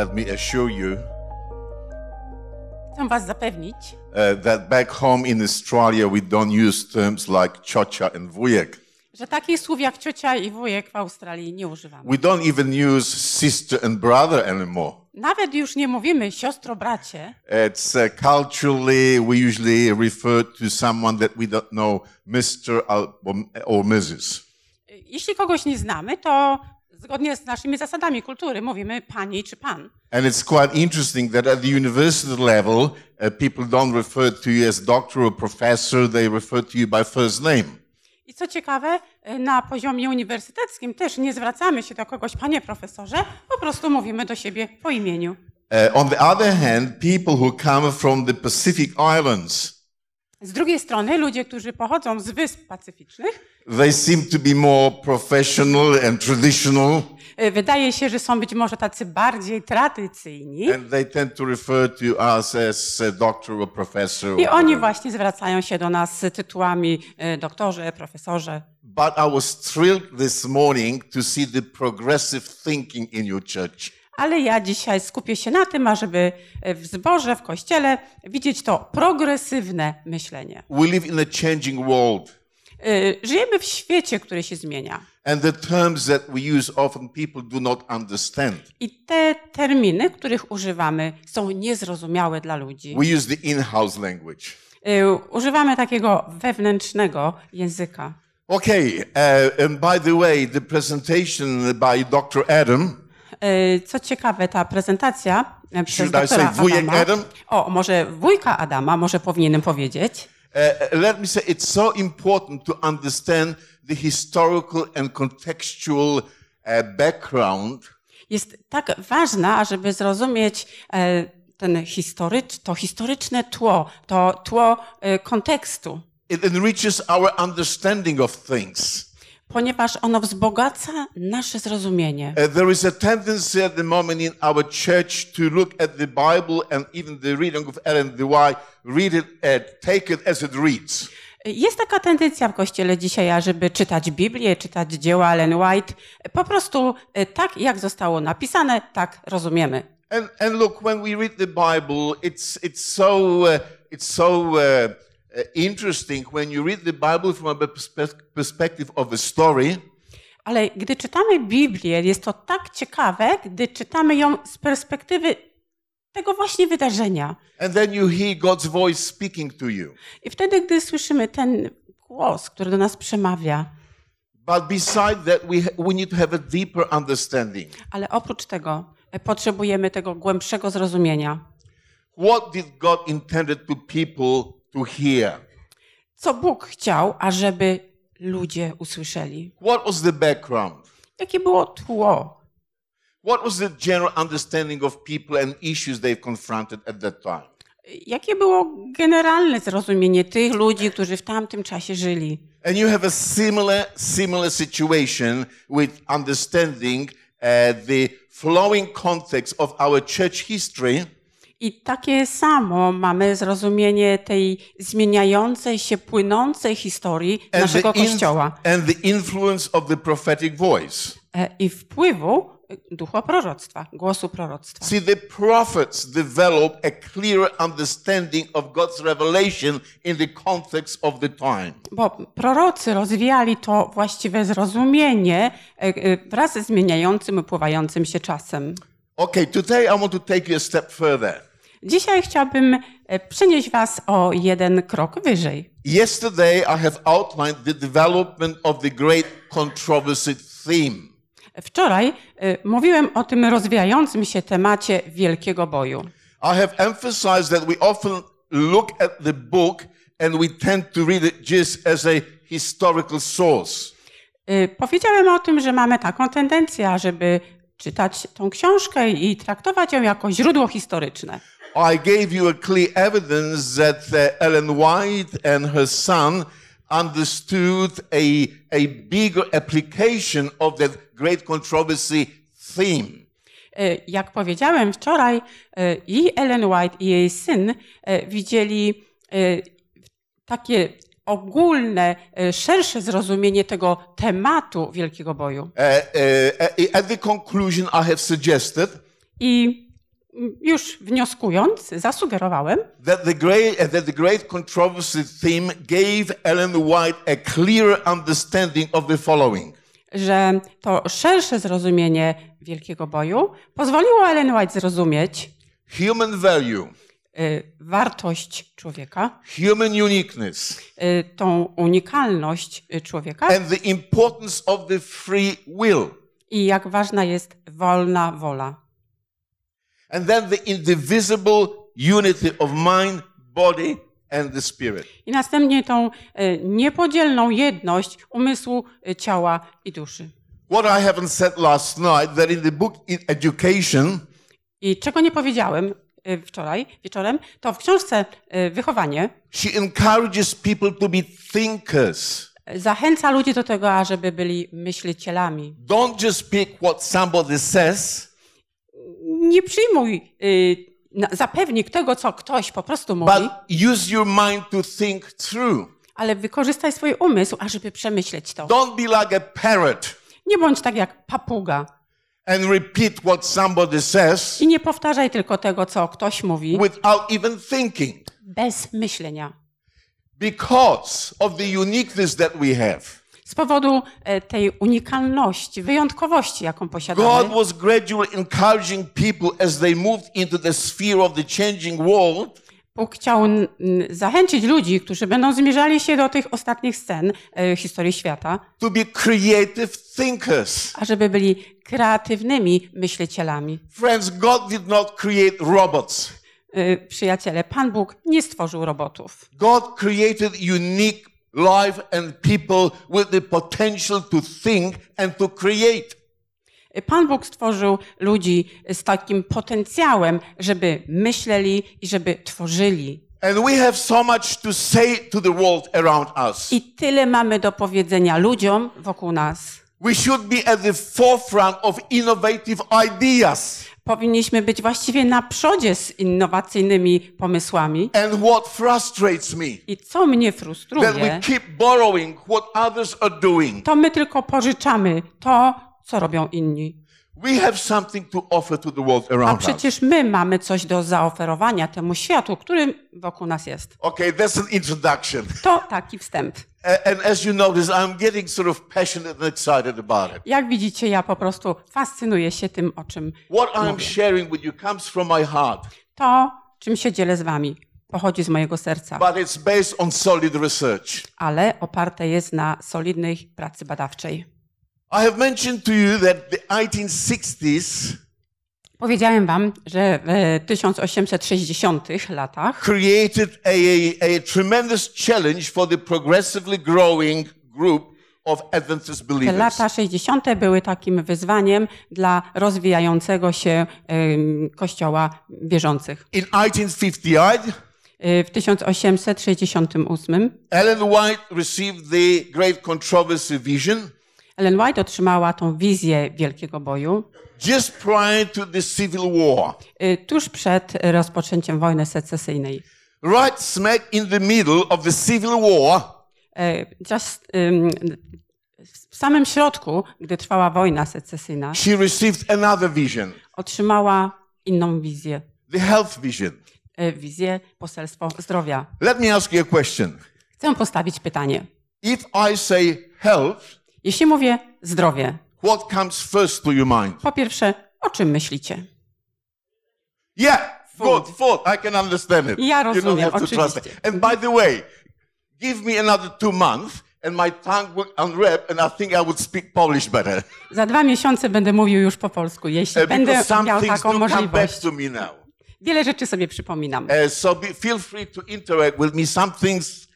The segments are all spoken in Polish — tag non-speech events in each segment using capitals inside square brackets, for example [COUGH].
Let me assure you Chcę was zapewnić, uh, that back home in Australia we don't use terms like ciocia and wujek. że takich słów jak ciocia i wujek w Australii nie używamy. We don't even use sister and brother anymore. Nawet już nie mówimy siostro bracie. It's uh, culturally we usually refer to someone that we don't know, Mr. or Mrs. Jeśli kogoś nie znamy, to zgodnie z naszymi zasadami kultury mówimy pani czy pan. And it's quite interesting that at the university level uh, people don't refer to you as doctor or professor, they refer to you by first name. I co ciekawe, y, na poziomie uniwersyteckim też nie zwracamy się do kogoś panie profesorze, po prostu mówimy do siebie po imieniu. Uh, on the other hand, people who come from the Pacific Islands z drugiej strony ludzie, którzy pochodzą z wysp pacyficznych, they seem to be more professional and traditional. E, wydaje się, że są być może tacy bardziej tradycyjni. And they tend to refer to us as doctor or professor. I oni właśnie zwracają się do nas z tytułami e, doktorze, profesorze. But I was thrilled this morning to see the progressive thinking in your church ale ja dzisiaj skupię się na tym, ażeby e, w zborze, w kościele widzieć to progresywne myślenie. We live in a changing world. E, żyjemy w świecie, który się zmienia. I te terminy, których używamy, są niezrozumiałe dla ludzi. We use the in-house language. E, używamy takiego wewnętrznego języka. Okay, uh, and by the way, the presentation by Dr. Adam E, co ciekawe, ta prezentacja e, przez doktora wujek Adama, Adam? O, może wujka Adama, może powinienem powiedzieć. Uh, let me say, it's so important to understand the historical and contextual uh, background. Jest tak ważna, żeby zrozumieć uh, ten historycz, to historyczne tło, to tło kontekstu. It enriches our understanding of things ponieważ ono wzbogaca nasze zrozumienie. Uh, there is a tendency at the moment in our church to look at the Bible and even the reading of Ellen LNDY, read it and uh, take it as it reads. Jest taka tendencja w kościele dzisiaj, ażeby czytać Biblię, czytać dzieła Ellen White, po prostu e, tak jak zostało napisane, tak rozumiemy. And, and look, when we read the Bible, it's it's so uh, it's so uh, E, interesting when you read the Bible from a perspective of a story. Ale gdy czytamy Biblię, jest to tak ciekawe, gdy czytamy ją z perspektywy tego właśnie wydarzenia. And then you hear God's voice speaking to you. I wtedy, gdy słyszymy ten głos, który do nas przemawia. But beside that, we, we need to have a deeper understanding. Ale oprócz tego e, potrzebujemy tego głębszego zrozumienia. What did God intended to people to hear. Co Bóg chciał, ażeby ludzie usłyszeli. What was the background? Jakie było tło? What was the general understanding of people and issues they've confronted at that time? Jakie było generalne zrozumienie tych ludzi, którzy w tamtym czasie żyli? And you have a similar similar situation with understanding uh, the flowing context of our church history. I takie samo mamy zrozumienie tej zmieniającej się, płynącej historii and naszego Kościoła. And the influence of the prophetic voice. E, I wpływu e, ducha proroctwa, głosu proroctwa. See, the prophets develop a clearer understanding of God's revelation in the context of the time. Bo prorocy rozwijali to właściwe zrozumienie e, wraz z zmieniającym, upływającym się czasem. Okay, today I want to take you a step further. Dzisiaj chciałbym e, przenieść was o jeden krok wyżej. Yesterday I have outlined the development of the great controversy theme. Wczoraj e, mówiłem o tym rozwijającym się temacie wielkiego boju. I have emphasized that we often look at the book and we tend to read it just as a historical source. E, powiedziałem o tym, że mamy taką tendencję, żeby czytać tą książkę i traktować ją jako źródło historyczne. I gave you a clear evidence that uh, Ellen White and her son understood a, a bigger application of that great controversy theme. E, jak powiedziałem wczoraj, e, i Ellen White, i jej syn e, widzieli takie ogólne, szersze zrozumienie tego tematu wielkiego boju. Uh, uh, at the conclusion I have suggested, I już wnioskując, zasugerowałem, that the great, uh, that the great controversy theme gave Ellen White a clear understanding of the following. że to szersze zrozumienie wielkiego boju pozwoliło Ellen White zrozumieć human value, y, wartość człowieka, human uniqueness, y, tą unikalność y, człowieka and the importance of the free will. i jak ważna jest wolna wola. And then the indivisible unity of mind, body and the spirit. I następnie tą e, niepodzielną jedność umysłu, e, ciała i duszy. What I haven't said last night that in the book in Education I czego nie powiedziałem e, wczoraj wieczorem, to w książce Wychowanie she encourages people to be thinkers zachęca ludzi do tego, ażeby byli myślicielami. Don't just pick what somebody says nie przyjmuj y, zapewnik tego, co ktoś po prostu mówi. But use your mind to think through. Ale wykorzystaj swój umysł, ażeby przemyśleć to. Don't be like a parrot. Nie bądź tak jak papuga. And repeat what somebody says. I nie powtarzaj tylko tego, co ktoś mówi. Without even thinking. Bez myślenia. Because of the uniqueness that we have z powodu e, tej unikalności, wyjątkowości, jaką posiadamy. God was gradually encouraging people as they moved into the sphere of the changing world. Bóg chciał zachęcić ludzi, którzy będą zmierzali się do tych ostatnich scen e, historii świata, to be creative thinkers. ażeby byli kreatywnymi myślicielami. Friends, God did not create robots. E, przyjaciele, Pan Bóg nie stworzył robotów. God created unique life and people with the potential to think and to create. Y, Pan Bóg stworzył ludzi z takim potencjałem, żeby myśleli i żeby tworzyli. I tyle mamy do powiedzenia ludziom wokół nas. We should be at the forefront of innovative ideas powinniśmy być właściwie na przodzie z innowacyjnymi pomysłami. I co mnie frustruje, to my tylko pożyczamy to, co robią inni. A przecież my mamy coś do zaoferowania temu światu, który wokół nas jest. Okay, that's an introduction. To taki wstęp. Jak widzicie, ja po prostu fascynuję się tym, o czym What mówię. I'm sharing with you comes from my heart. To, czym się dzielę z wami, pochodzi z mojego serca. But it's based on solid research. Ale oparte jest na solidnej pracy badawczej. I have mentioned to you that the 1860s Powiedziałem wam, że w 1860 e, latach created a, a tremendous challenge for the progressively growing group of Adventist believers. Te lata 60. były takim wyzwaniem dla rozwijającego się um, kościoła wierzących. In 1858 e, w 1868 Ellen White received the great controversy vision. Ellen White otrzymała tą wizję wielkiego boju just prior to the civil war. Y, tuż przed rozpoczęciem wojny secesyjnej. Right smack in the middle of the civil war. Y, just, um, w samym środku, gdy trwała wojna secesyjna, she received another vision. otrzymała inną wizję. The health vision. Y, wizję poselstwo zdrowia. Let me ask you a question. Chcę postawić pytanie. If I say health, jeśli mówię zdrowie, What comes first to your mind? Po pierwsze, o czym myślicie? Yeah, food, food. I can understand it. Ja rozumiem, you don't have to oczywiście. Translate. And by the way, give me another two months and my tongue will unwrap and I think I would speak Polish better. Za dwa miesiące będę mówił już po polsku, jeśli uh, będę miał taką możliwość. To me now. Wiele rzeczy sobie przypominam. Uh, so be, feel free to interact with me. Some things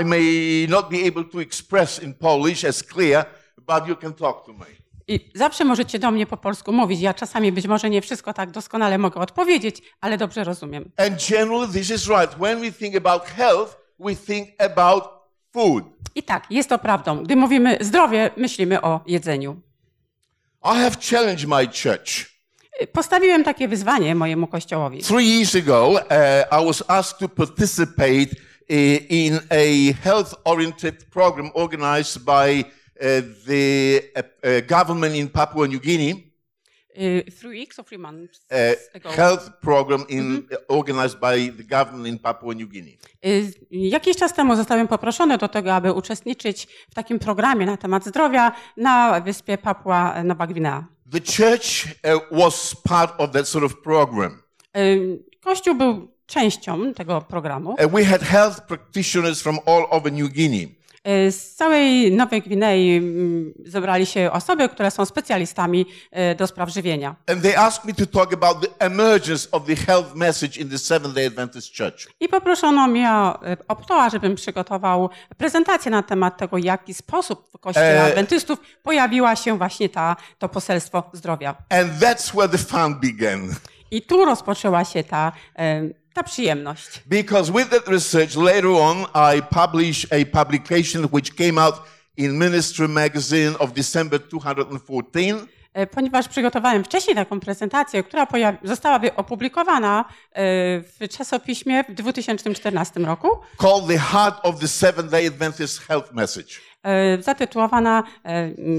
I may not be able to express in Polish as clear but you can talk to me. I zawsze możecie do mnie po polsku mówić. Ja czasami być może nie wszystko tak doskonale mogę odpowiedzieć, ale dobrze rozumiem. And generally this is right. When we think about health, we think about food. I tak, jest to prawdą. Gdy mówimy zdrowie, myślimy o jedzeniu. I have challenged my church. Y, postawiłem takie wyzwanie mojemu kościołowi. Three years ago, uh, I was asked to participate uh, in a health-oriented program organized by the e, e, government in Papua New Guinea uh, three weeks or three months uh, ago. Health program in, mm -hmm. organized by the government in Papua New Guinea. Jakiś czas temu zostałem poproszony do tego, aby uczestniczyć w takim programie na temat zdrowia na wyspie Papua Nowa Gwinea. The church uh, was part of that sort of program. Kościół był częścią tego programu. We had health practitioners from all over New Guinea. E, z całej Nowej Gwinei mm, zebrali się osoby, które są specjalistami e, do spraw żywienia. I poproszono mnie o e, to, żebym przygotował prezentację na temat tego, w jaki sposób w Kościele Adwentystów pojawiła się właśnie ta, to poselstwo zdrowia. And that's where the fun began. I tu rozpoczęła się ta ta przyjemność. Because with that research later on I published a publication which came out in Ministry Magazine of December 214 e, ponieważ przygotowałem wcześniej taką prezentację, która została opublikowana e, w czasopiśmie w 2014 roku. Called the Heart of the Seventh Day Adventist Health Message. E, zatytułowana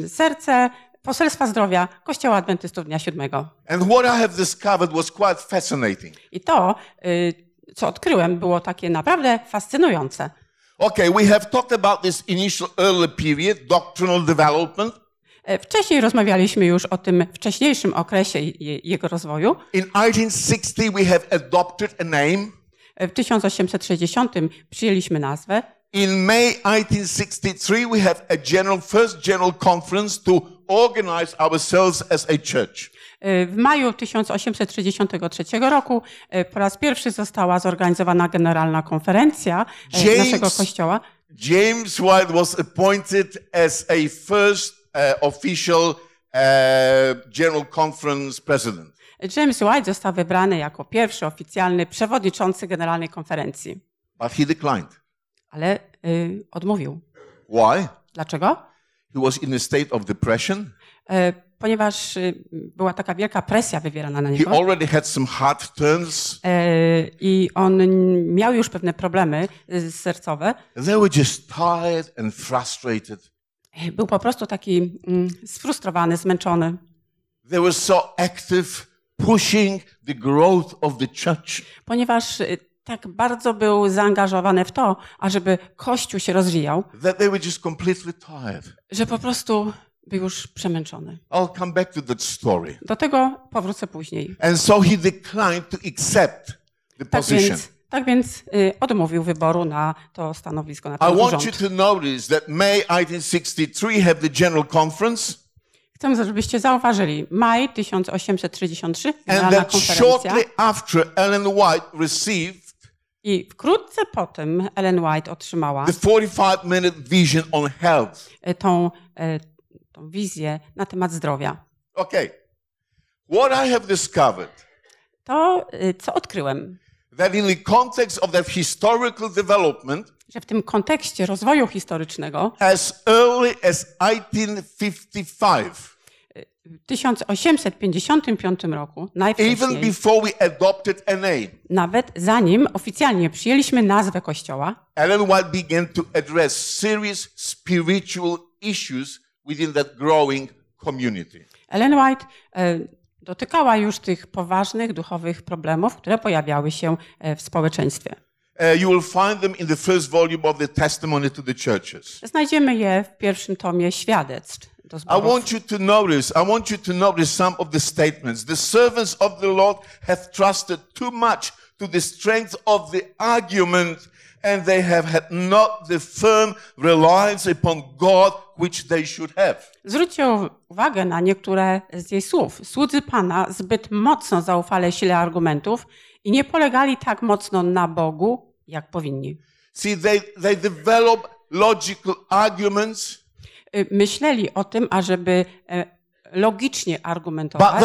Serce Poselstwa Zdrowia Kościoła Adwentystów Dnia Siódmego. And what I have discovered was quite fascinating. I to, y, co odkryłem, było takie naprawdę fascynujące. Okay, we have talked about this initial early period, doctrinal development. E, wcześniej rozmawialiśmy już o tym wcześniejszym okresie jego rozwoju. In 1860 we have adopted a name. E, w 1860 przyjęliśmy nazwę. In May 1863 we have a general first general conference to organize ourselves as a church. E, w maju 1833 roku e, po raz pierwszy została zorganizowana generalna konferencja e, James, naszego kościoła. James White was appointed as a first uh, official uh, General Conference president. James White został wybrany jako pierwszy oficjalny przewodniczący generalnej konferencji. But he declined. Ale y, odmówił. Why? Dlaczego? He was in a state of depression. E, ponieważ y, była taka wielka presja wywierana na niego. He already had some heart turns. E, I on miał już pewne problemy y, sercowe. They were just tired and frustrated. E, był po prostu taki mm, sfrustrowany, zmęczony. They were so active, pushing the growth of the church. Ponieważ y, tak bardzo był zaangażowany w to, ażeby Kościół się rozwijał, that they were just completely tired. że po prostu był już przemęczony. I'll come back to that story. Do tego powrócę później. And so he declined to accept the tak position. Więc, tak więc y, odmówił wyboru na to stanowisko, na ten I want you to notice that May 1863 the General Conference. Chcę, żebyście zauważyli, maj 1833 generalna konferencja. And that shortly after Ellen White received i wkrótce potem Ellen White otrzymała the 45-minute vision on health. E, tą, e, tą wizję na temat zdrowia. Okay. What I have discovered. To e, co odkryłem? That in the context of that historical development, że w tym kontekście rozwoju historycznego, as early as 1855 1855 roku, najpierw nawet zanim oficjalnie przyjęliśmy nazwę Kościoła, Ellen White began to address serious spiritual issues within that growing community. Ellen White e, dotykała już tych poważnych duchowych problemów, które pojawiały się e, w społeczeństwie. Uh, you will find them in the first volume of the Testimony to the Churches. Znajdziemy je w pierwszym tomie świadectw. I want you to notice, I want you to notice some of the statements. The servants of the Lord have trusted too much to the strength of the argument and they have had not the firm reliance upon God which they should have. Zwróćcie uwagę na niektóre z jej słów. Słudzy Pana zbyt mocno zaufale sile argumentów i nie polegali tak mocno na Bogu, jak powinni. See, they, they develop logical arguments. Y, myśleli o tym, ażeby e, logicznie argumentować.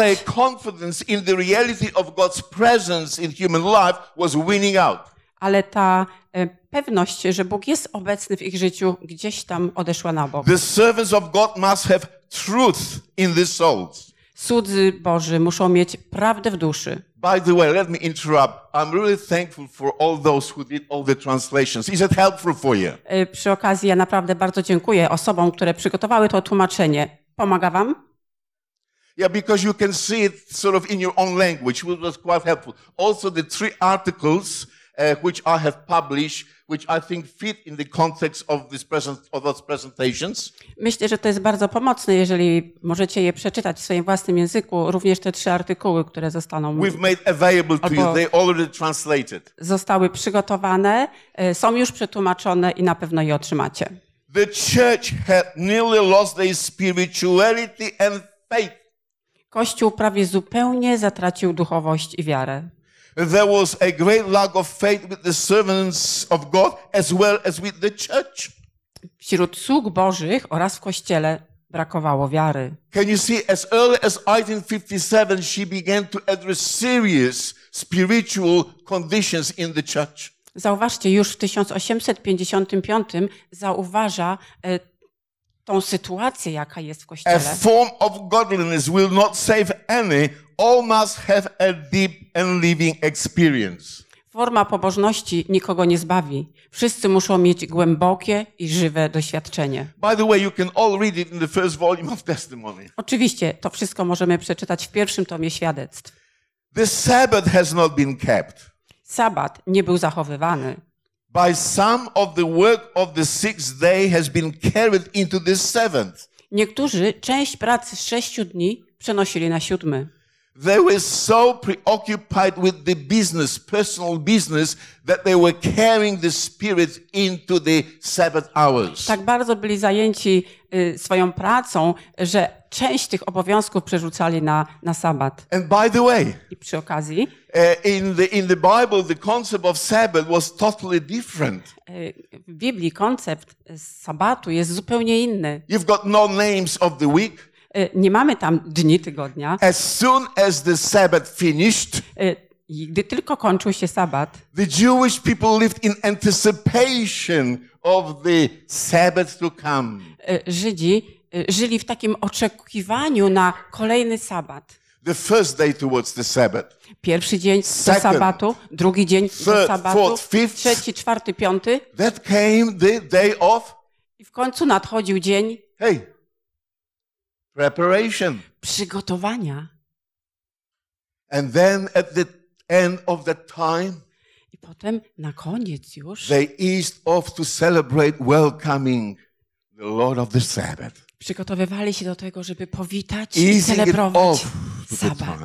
Ale ta e, pewność, że Bóg jest obecny w ich życiu, gdzieś tam odeszła na bok. The servants of God must have truth in their souls. Cudzy Boży muszą mieć prawdę w duszy. By the way, let me interrupt. I'm really thankful for all those who did all the translations. Is it helpful for you? Y, przy okazji ja naprawdę bardzo dziękuję osobom, które przygotowały to tłumaczenie. Pomaga wam? Yeah, because you can see it sort of in your own language, which was quite helpful. Also the three articles uh, which I have published, which I think fit in the context of, this present, of those presentations. Myślę, że to jest bardzo pomocne, jeżeli możecie je przeczytać w swoim własnym języku, również te trzy artykuły, które zostaną We've made available to you. They already translated. Zostały przygotowane, e, są już przetłumaczone i na pewno je otrzymacie. The church had nearly lost their spirituality and faith. Kościół prawie zupełnie zatracił duchowość i wiarę there was a great lack of faith with the servants of God as well as with the church. Wśród sług Bożych oraz w kościele brakowało wiary. Can you see as early as 1857 she began to address serious spiritual conditions in the church. Zauważcie, już w 1855 zauważa e, tą sytuację, jaka jest w kościele. A form of godliness will not save any all must have a deep and living experience. Forma pobożności nikogo nie zbawi. Wszyscy muszą mieć głębokie i żywe doświadczenie. Oczywiście, to wszystko możemy przeczytać w pierwszym tomie świadectw. The Sabbath has not been kept. Sabat nie był zachowywany. By some of the work of the sixth day has been carried into the seventh. Niektórzy część pracy z sześciu dni przenosili na siódmy. They were so preoccupied with the business, personal business, that they were carrying the spirit into the Sabbath hours. Tak bardzo byli zajęci y, swoją pracą, że część tych obowiązków przerzucali na, na sabat. And by the way, I przy okazji, e, in the in the Bible the concept of Sabbath was totally different. Y, w Biblii koncept sabatu jest zupełnie inny. You've got no names of the week. E, nie mamy tam dni tygodnia. As soon as the Sabbath finished, e, i gdy tylko kończył się sabat, the Jewish people lived in anticipation of the Sabbath to come. E, Żydzi żyli w takim oczekiwaniu na kolejny sabat. The first day towards the Sabbath. Pierwszy dzień Second, do sabatu, drugi dzień third, do sabatu, fourth, fifth, trzeci, czwarty, piąty. That came the day of. I w końcu nadchodził dzień. Hey, Preparation. Przygotowania. And then at the end of the time, I potem na koniec już they eased off to celebrate welcoming the Lord of the Sabbath. Przygotowywali się do tego, żeby powitać i celebrować sabat.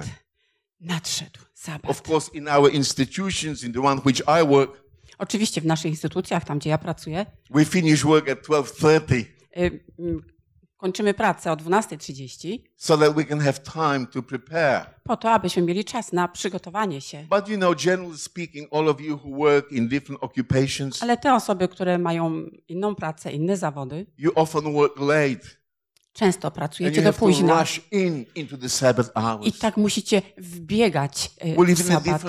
Nadszedł sabat. Of course in our institutions in the one which I work Oczywiście w naszych instytucjach, tam gdzie ja pracuję. We finish work at 12:30. Kończymy pracę o 12.30. So that we can have time to prepare. Po to, abyśmy mieli czas na przygotowanie się. But you know, generally speaking, all of you who work in different occupations. Ale te osoby, które mają inną pracę, inne zawody. You often work late. Często pracujecie do późna. In, I tak musicie wbiegać e, w sabat.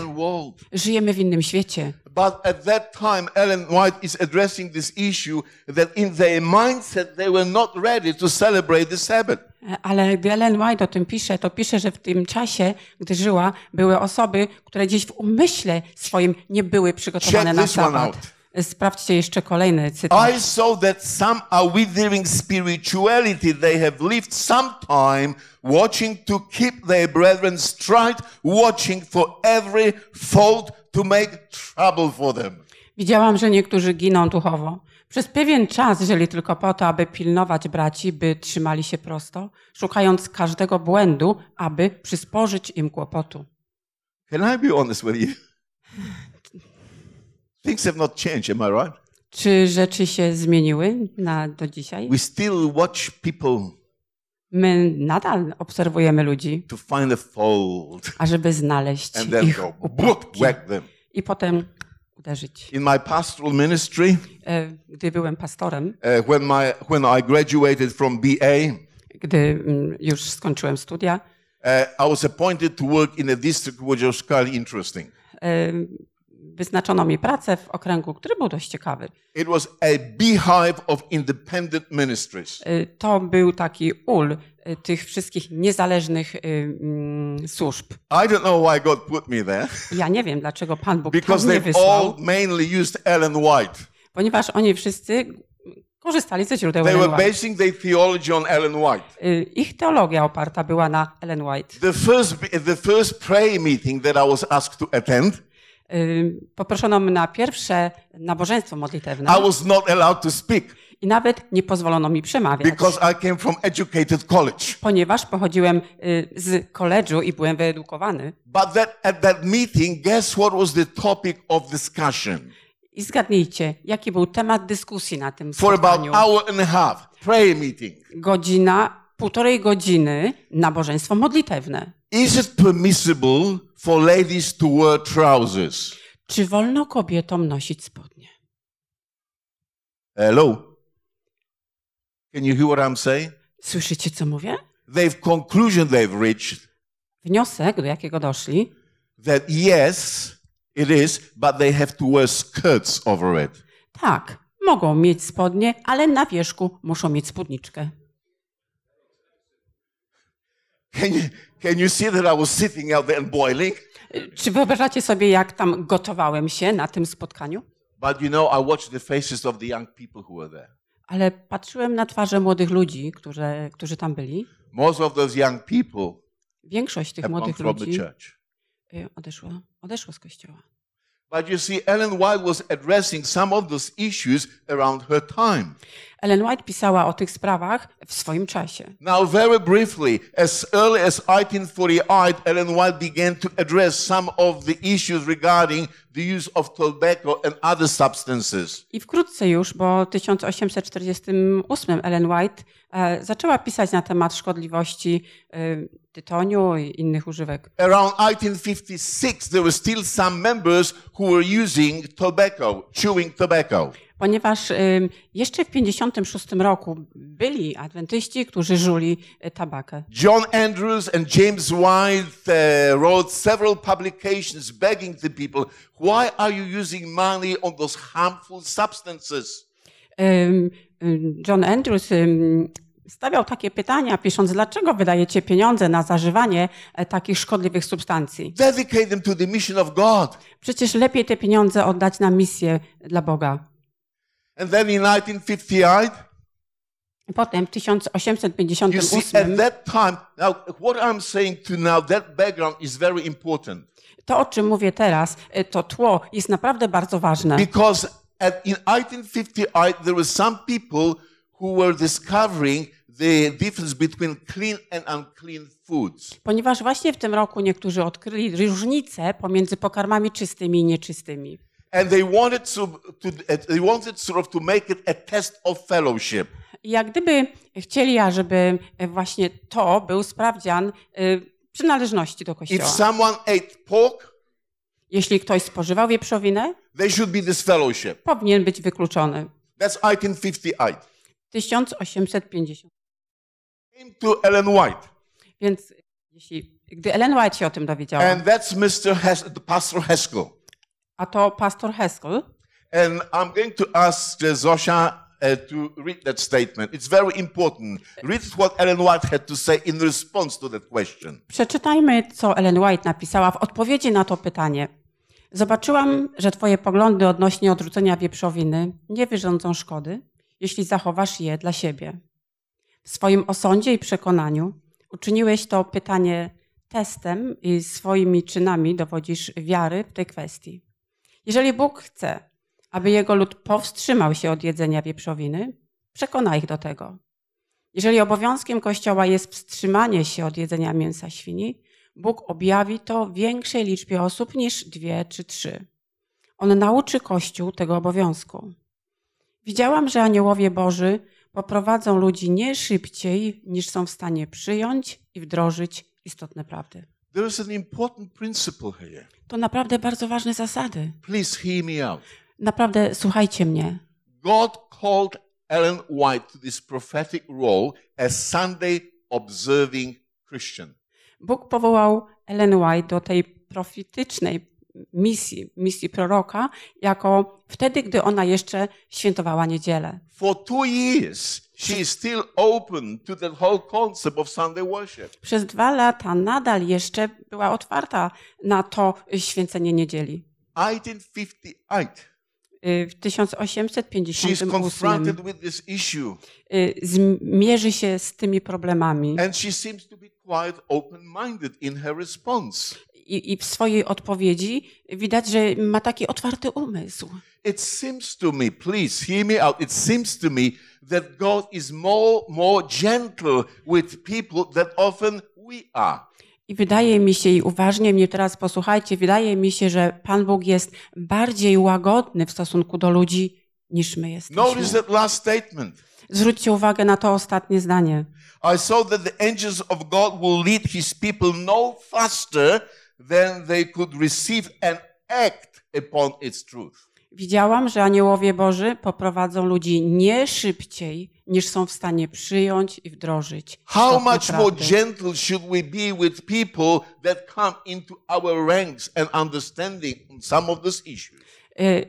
Żyjemy w innym świecie. But at that time Ellen White is addressing this issue that in their mindset they were not ready to celebrate the Sabbath. E, ale gdy Ellen White o tym pisze, to pisze, że w tym czasie, gdy żyła, były osoby, które gdzieś w umyśle swoim nie były przygotowane Check na sabat. Sprawdźcie jeszcze kolejny cytat. I saw that some are withering spirituality they have lived some time watching to keep their brethren straight, watching for every fault to make trouble for them. Widziałam, że niektórzy giną duchowo. Przez pewien czas żyli tylko po to, aby pilnować braci, by trzymali się prosto, szukając każdego błędu, aby przysporzyć im kłopotu. Can I be honest with you? Things have not changed, am I right? Czy rzeczy się zmieniły na, do dzisiaj? We still watch people My nadal obserwujemy ludzi, to find a fold a żeby znaleźć and ich go, upadki whack them. i potem uderzyć. In my pastoral ministry, E, Gdy byłem pastorem, uh, when my when I graduated from BA, gdy mm, już skończyłem studia, uh, I was appointed to work in a district which was quite interesting. e, wyznaczono mi pracę w okręgu, który był dość ciekawy. It was a beehive of independent ministries. Y, to był taki ul y, tych wszystkich niezależnych y, mm, służb. I don't know why God put me there. Ja nie wiem dlaczego Pan Bóg Because mnie wysłał. All mainly used Ellen White. Ponieważ oni wszyscy korzystali ze źródeł They Ellen White. Were basing their theology on Ellen White. Ich teologia oparta była na Ellen White. The first, the first prayer meeting that I was asked to attend. Poproszono mnie na pierwsze nabożeństwo modlitewne. I was not allowed to speak. I nawet nie pozwolono mi przemawiać. Because I came from educated college. Ponieważ pochodziłem y, z koledżu i byłem wyedukowany. But that, at that meeting, guess what was the topic of discussion? I zgadnijcie, jaki był temat dyskusji na tym spotkaniu. For about hour and a half, prayer meeting. Godzina półtorej godziny nabożeństwo modlitewne. Is it permissible for ladies to wear trousers? Czy wolno kobietom nosić spodnie? Hello. Can you hear what I'm saying? Słyszycie co mówię? They've conclusion they've reached. Wniosek do jakiego doszli? That yes, it is, but they have to wear skirts over it. Tak, mogą mieć spodnie, ale na wierzchu muszą mieć spódniczkę. Can you, can you see that I was sitting out there and boiling? Czy wyobrażacie sobie, jak tam gotowałem się na tym spotkaniu? Ale patrzyłem na twarze młodych ludzi, którzy, którzy tam byli. Most of those young people Większość tych młodych ludzi Odeszła, y, odeszło, odeszło z kościoła. But you see, Ellen White was addressing some of those issues around her time. Ellen White pisała o tych sprawach w swoim czasie. Now very briefly, as early as 1848, Ellen White began to address some of the issues regarding the use of tobacco and other substances. I wkrótce już, bo w 1848 Ellen White e, zaczęła pisać na temat szkodliwości e, tytoniu i innych używek. Around 1856 there were still some members who were using tobacco, chewing tobacco ponieważ jeszcze w 56 roku byli adwentyści, którzy żuli y, tabakę. John Andrews and James White e, wrote several publications begging the people, why are you using money on those harmful substances? John Andrews stawiał takie pytania, pisząc, dlaczego wydajecie pieniądze na zażywanie e, takich szkodliwych substancji? Dedicate them to the mission of God. Przecież lepiej te pieniądze oddać na misję dla Boga. And then in 1958, Potem w 1858. You see, at that time, now what I'm saying to now, that background is very important. To o czym mówię teraz, y, to tło jest naprawdę bardzo ważne. Because at, in 1958 there were some people who were discovering the difference between clean and unclean foods. Ponieważ właśnie w tym roku niektórzy odkryli różnicę pomiędzy pokarmami czystymi i nieczystymi. And they wanted, to, to, they wanted sort of to make it a test of fellowship. Jak gdyby chcieli, żeby e, właśnie to był sprawdzian e, przynależności do kościoła. If someone ate pork, jeśli ktoś spożywał wieprzowinę, should be powinien być wykluczony. That's 1858. 1850. to Ellen White. Więc jeśli, gdy Ellen White się o tym dowiedziała. And that's Mr. Hes pastor Haskell. A to pastor Haskell. And um, I'm going to ask uh, Zosha uh, to read that statement. It's very important. Read what Ellen White had to say in response to that question. Przeczytajmy, co Ellen White napisała w odpowiedzi na to pytanie. Zobaczyłam, że twoje poglądy odnośnie odrzucenia wieprzowiny nie wyrządzą szkody, jeśli zachowasz je dla siebie. W swoim osądzie i przekonaniu uczyniłeś to pytanie testem i swoimi czynami dowodzisz wiary w tej kwestii. Jeżeli Bóg chce, aby jego lud powstrzymał się od jedzenia wieprzowiny, przekona ich do tego. Jeżeli obowiązkiem Kościoła jest wstrzymanie się od jedzenia mięsa świni, Bóg objawi to większej liczbie osób niż dwie czy trzy. On nauczy Kościół tego obowiązku. Widziałam, że aniołowie Boży poprowadzą ludzi nie szybciej, niż są w stanie przyjąć i wdrożyć istotne prawdy. There is an important principle here. To naprawdę bardzo ważne zasady. Please hear me out. Naprawdę słuchajcie mnie. God called Ellen White to this prophetic role as Sunday observing Christian. Bóg powołał Ellen White do tej profetycznej misji, misji proroka, jako wtedy, gdy ona jeszcze świętowała niedzielę. For two years przez dwa lata nadal jeszcze była otwarta na to święcenie niedzieli. 1858. Y, w 1858 y, zmierzy się z tymi problemami i, i w swojej odpowiedzi widać, że ma taki otwarty umysł. It seems to me, please hear me out. It seems to me that God is more more gentle with people than often we are. I wydaje mi się, i uważnie mnie teraz posłuchajcie, wydaje mi się, że Pan Bóg jest bardziej łagodny w stosunku do ludzi niż my jesteśmy. Notice that last statement. Zwróćcie uwagę na to ostatnie zdanie. I saw that the angels of God will lead his people no faster then they could receive and act upon its truth. Widziałam, że aniołowie Boży poprowadzą ludzi nie szybciej, niż są w stanie przyjąć i wdrożyć. How much more gentle should we be with people that come into our ranks and understanding some of these issues? Y,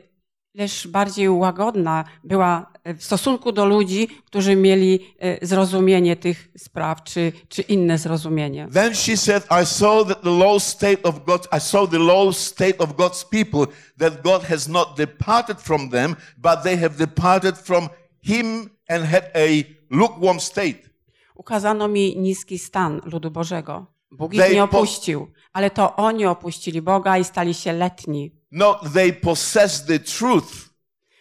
lecz bardziej łagodna była w stosunku do ludzi, którzy mieli e, zrozumienie tych spraw, czy, czy inne zrozumienie. Then she said, I saw that the low state of God, I saw the low state of God's people, that God has not departed from them, but they have departed from Him and had a lukewarm state. Ukazano mi niski stan ludu Bożego. Bóg ich nie opuścił, ale to oni opuścili Boga i stali się letni. No, they possess the truth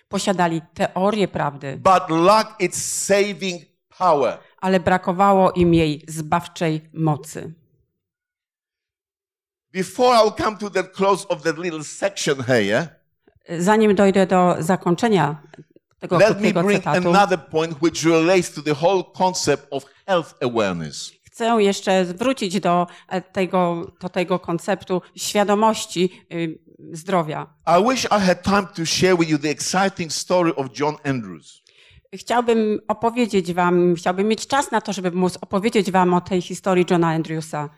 posiadali teorię prawdy. But lack its saving power. Ale brakowało im jej zbawczej mocy. zanim dojdę do zakończenia tego Let me bring cytatu, another point which relates to the whole concept of health awareness. Chcę jeszcze zwrócić do e, tego, do tego konceptu świadomości y, zdrowia. I wish I had time to share with you the exciting story of John Andrews. Chciałbym opowiedzieć wam, chciałbym mieć czas na to, żeby móc opowiedzieć wam o tej historii Johna Andrewsa.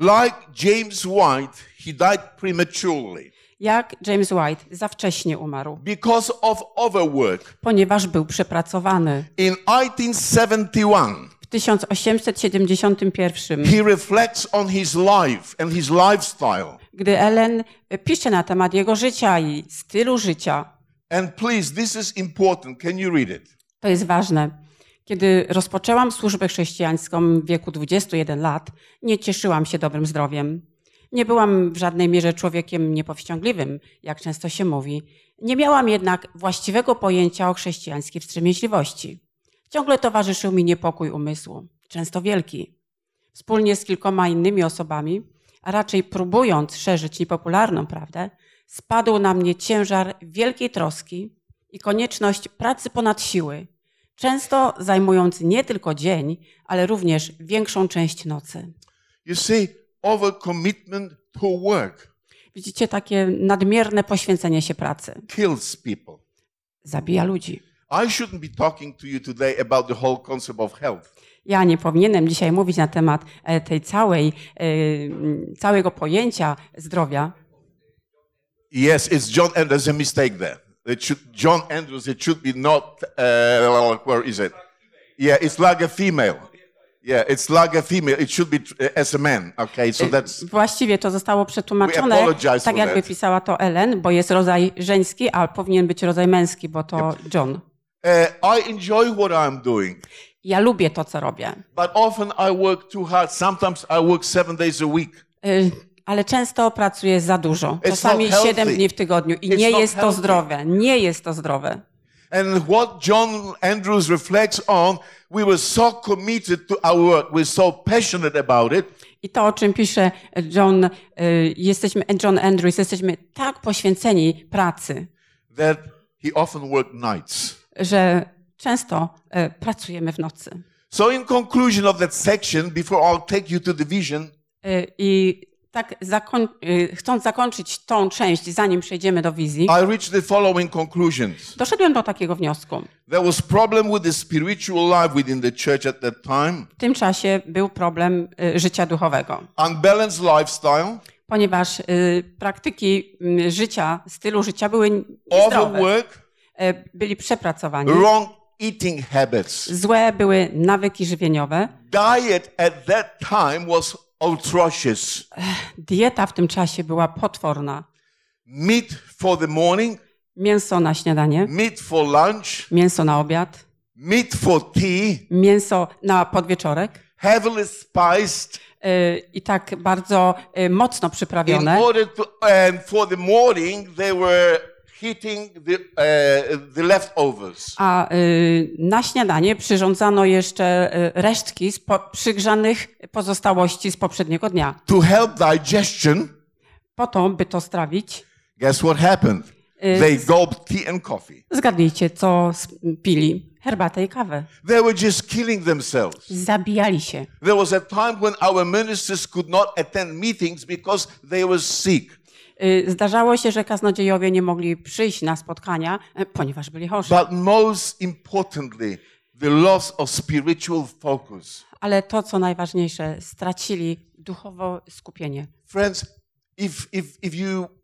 Like James White, he died prematurely. Jak James White za wcześnie umarł. Because of overwork. Ponieważ był przepracowany. In 1871. W 1871 he reflects on his life and his lifestyle gdy Ellen e, pisze na temat jego życia i stylu życia. And please, this is important. Can you read it? To jest ważne. Kiedy rozpoczęłam służbę chrześcijańską w wieku 21 lat, nie cieszyłam się dobrym zdrowiem. Nie byłam w żadnej mierze człowiekiem niepowściągliwym, jak często się mówi. Nie miałam jednak właściwego pojęcia o chrześcijańskiej wstrzemięźliwości. Ciągle towarzyszył mi niepokój umysłu, często wielki. Wspólnie z kilkoma innymi osobami a raczej próbując szerzyć niepopularną prawdę, spadł na mnie ciężar wielkiej troski i konieczność pracy ponad siły, często zajmując nie tylko dzień, ale również większą część nocy. You see, to work Widzicie takie nadmierne poświęcenie się pracy. kills people. Zabija ludzi. I shouldn't be talking to you today about the whole concept of health ja nie powinienem dzisiaj mówić na temat e, tej całej, e, całego pojęcia zdrowia. Yes, it's John Andrews a mistake there. It should, John Andrews, it should be not, uh, where is it? Yeah, it's like a female. Yeah, it's like a female. It should be uh, as a man. Okay, so e, that's... Właściwie to zostało przetłumaczone, tak jakby that. pisała to Ellen, bo jest rodzaj żeński, a powinien być rodzaj męski, bo to John. Uh, I enjoy what I'm doing. Ja lubię to, co robię. But often I work too hard. Sometimes I work seven days a week. Y, ale często pracuję za dużo. Czasami 7 dni w tygodniu i nie jest to zdrowe. Nie jest to zdrowe. And what John Andrews reflects on, we were so committed to our work, we're so passionate about it. I to, o czym pisze John, y, jesteśmy, John Andrews, jesteśmy tak poświęceni pracy, that he often worked nights. że często e, pracujemy w nocy. So in conclusion of that section, before I'll take you to the vision. E, I tak zakoń, e, chcąc zakończyć tą część, zanim przejdziemy do wizji, I reached the following conclusions. doszedłem do takiego wniosku. There was problem with the spiritual life within the church at that time. W tym czasie był problem życia duchowego. Unbalanced lifestyle. Ponieważ praktyki życia, stylu życia były niezdrowe. Overwork. Byli przepracowani. Wrong eating habits. Złe były nawyki żywieniowe. Diet at that time was atrocious. Dieta w tym czasie była potworna. Meat for the morning. Mięso na śniadanie. Meat for lunch. Mięso na obiad. Meat for tea. Mięso na podwieczorek. Heavily spiced. Y, I tak bardzo y, mocno przyprawione. In order to, and for the morning they were hitting the, uh, the leftovers. A y, na śniadanie przyrządzano jeszcze y, resztki z po, przygrzanych pozostałości z poprzedniego dnia. To help digestion. Po to, by to strawić. Guess what happened? Y, they gulped tea and coffee. Zgadnijcie, co pili herbatę i kawę. They were just killing themselves. Zabijali się. There was a time when our ministers could not attend meetings because they were sick. Y, zdarzało się, że kaznodziejowie nie mogli przyjść na spotkania, e, ponieważ byli chorzy. But most importantly, the loss of spiritual focus. Ale to, co najważniejsze, stracili duchowo skupienie. Friends, if, if, if you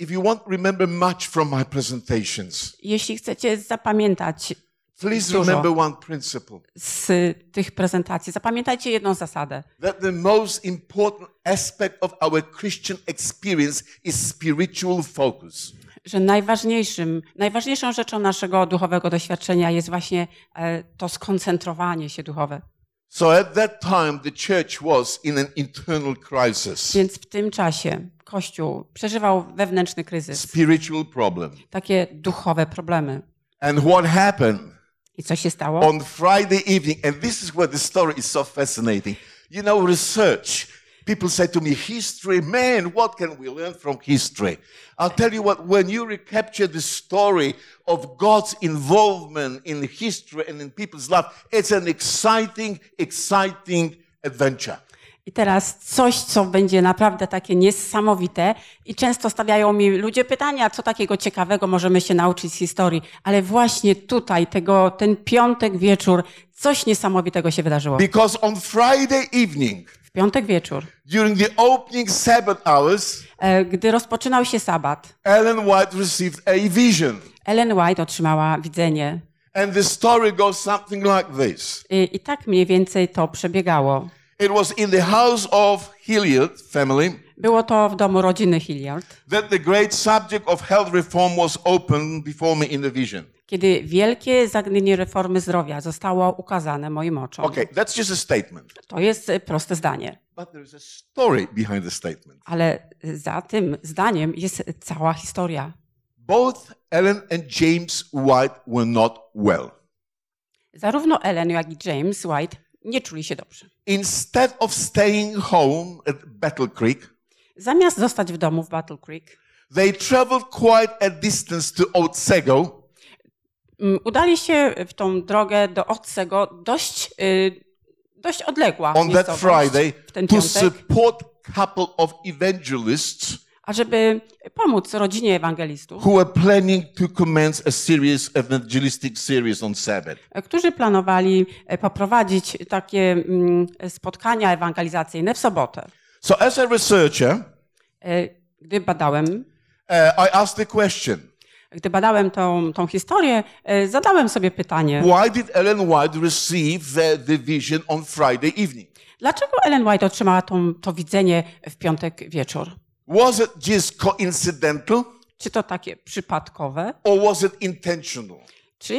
If you want remember much from my presentations. Jeśli chcecie zapamiętać Please dużo remember one principle. z tych prezentacji. Zapamiętajcie jedną zasadę. That the most important aspect of our Christian experience is spiritual focus. Że najważniejszym, najważniejszą rzeczą naszego duchowego doświadczenia jest właśnie e, to skoncentrowanie się duchowe. So at that time the church was in an internal crisis. Więc w tym czasie kościół przeżywał wewnętrzny kryzys. Spiritual problem. Takie duchowe problemy. And what happened? I co się stało? On Friday evening, and this is where the story is so fascinating. You know, research. People say to me, history, man, what can we learn from history? I'll tell you what, when you recapture the story of God's involvement in history and in people's life, it's an exciting, exciting adventure. I teraz coś, co będzie naprawdę takie niesamowite. I często stawiają mi ludzie pytania, co takiego ciekawego możemy się nauczyć z historii. Ale właśnie tutaj, tego, ten piątek wieczór, coś niesamowitego się wydarzyło. Because on Friday evening, w piątek wieczór, during the opening Sabbath hours, e, gdy rozpoczynał się sabat, Ellen White received a vision. Ellen White otrzymała widzenie. And the story goes something like this. I, I tak mniej więcej to przebiegało. It was in the house of Hilliard family. Było to w domu rodziny Hilliard. That the great subject of health reform was opened before me in the vision. Kiedy wielkie zagadnienie reformy zdrowia zostało ukazane moim oczom. Okay, that's just a statement. To jest e, proste zdanie. But there is a story behind the statement. Ale e, za tym zdaniem jest cała historia. Both Ellen and James White were not well. Zarówno Ellen jak i James White nie czuli się dobrze. Instead of staying home at Battle Creek, zamiast zostać w domu w Battle Creek, they traveled quite a distance to Otsego. Mm, udali się w tą drogę do Otsego dość y, dość odległa. On that Friday, w ten piątek. to support couple of evangelists ażeby pomóc rodzinie ewangelistów, who were planning to commence a evangelistic series on Sabbath. którzy planowali e, poprowadzić takie mm, spotkania ewangelizacyjne w sobotę. So as a researcher, e, gdy badałem, e, I asked the question. Gdy badałem tą, tą historię, zadałem sobie pytanie. Why did Ellen White receive the, the vision on Friday evening? Dlaczego Ellen White otrzymała to widzenie w piątek wieczór? Was it just coincidental? Czy to takie przypadkowe? Or was it intentional? Czy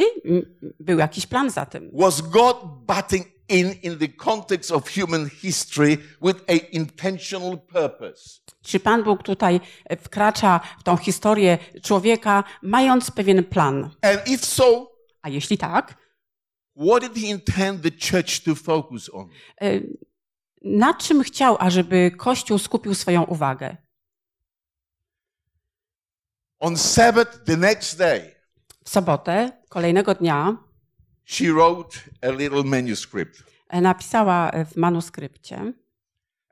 był jakiś plan za tym? Was God butting in in the context of human history with a intentional purpose? Czy Pan Bóg tutaj wkracza w tą historię człowieka mając pewien plan? And if so, a jeśli tak, what did he intend the church to focus on? Y, na czym chciał, ażeby Kościół skupił swoją uwagę? On Sabbath the next day. W sobotę kolejnego dnia. She wrote a little manuscript. E, napisała e, w manuskrypcie.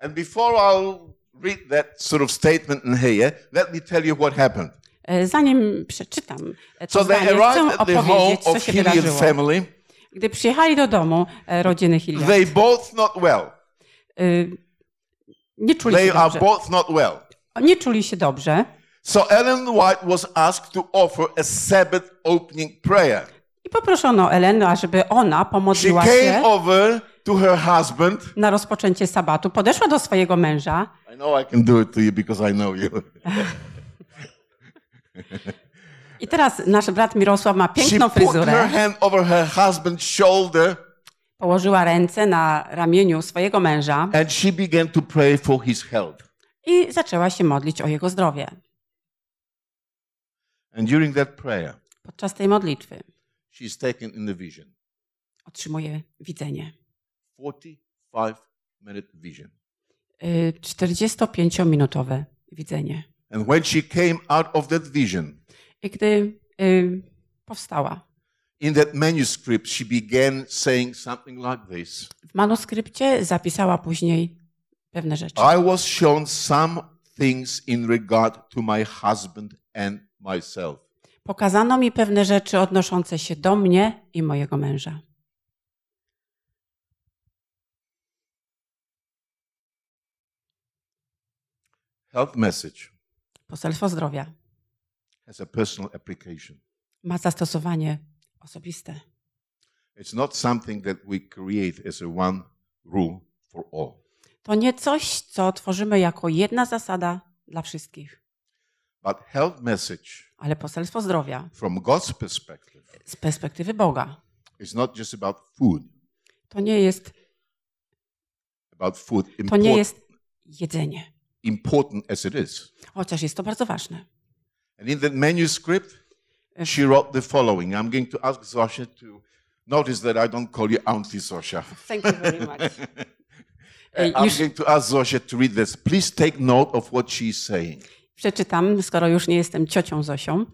And before I'll read that sort of statement in here, let me tell you what happened. E, zanim przeczytam to so zdanie, chcę opowiedzieć, co się wydarzyło. Family. Gdy przyjechali do domu rodziny Hilliard, they both not well. nie czuli they się dobrze. Are both not well. Nie czuli się dobrze. So Ellen White was asked to offer a Sabbath opening prayer. I poproszono Ellen, ażeby ona pomodliła She się came over to her husband. na rozpoczęcie sabatu. Podeszła do swojego męża. I know I can do it to you because I know you. I teraz nasz brat Mirosław ma piękną She put her hand over her husband's shoulder Położyła ręce na ramieniu swojego męża and she began to pray for his health. i zaczęła się modlić o jego zdrowie. And during that prayer, podczas tej modlitwy she's taken in the vision. otrzymuje widzenie. 45 y, minutowe widzenie. And when she came out of that vision, I gdy y, powstała. In that manuscript she began saying something like this. W manuskrypcie zapisała później pewne rzeczy. I was shown some things in regard to my husband and myself. Pokazano mi pewne rzeczy odnoszące się do mnie i mojego męża. Health message. Poselstwo zdrowia. Has a personal application. Ma zastosowanie osobiste. It's not something that we create as a one rule for all. To nie coś, co tworzymy jako jedna zasada dla wszystkich ale poselstwo zdrowia z perspektywy Boga to nie jest to nie jest jedzenie. Important as it is. Chociaż jest to bardzo ważne. And in the manuscript she wrote the following. I'm going to ask Zosia to notice that I don't call you Auntie Zosia. Thank you very much. [LAUGHS] I'm going to ask Zosia to read this. Please take note of what she's saying przeczytam, skoro już nie jestem ciocią Zosią,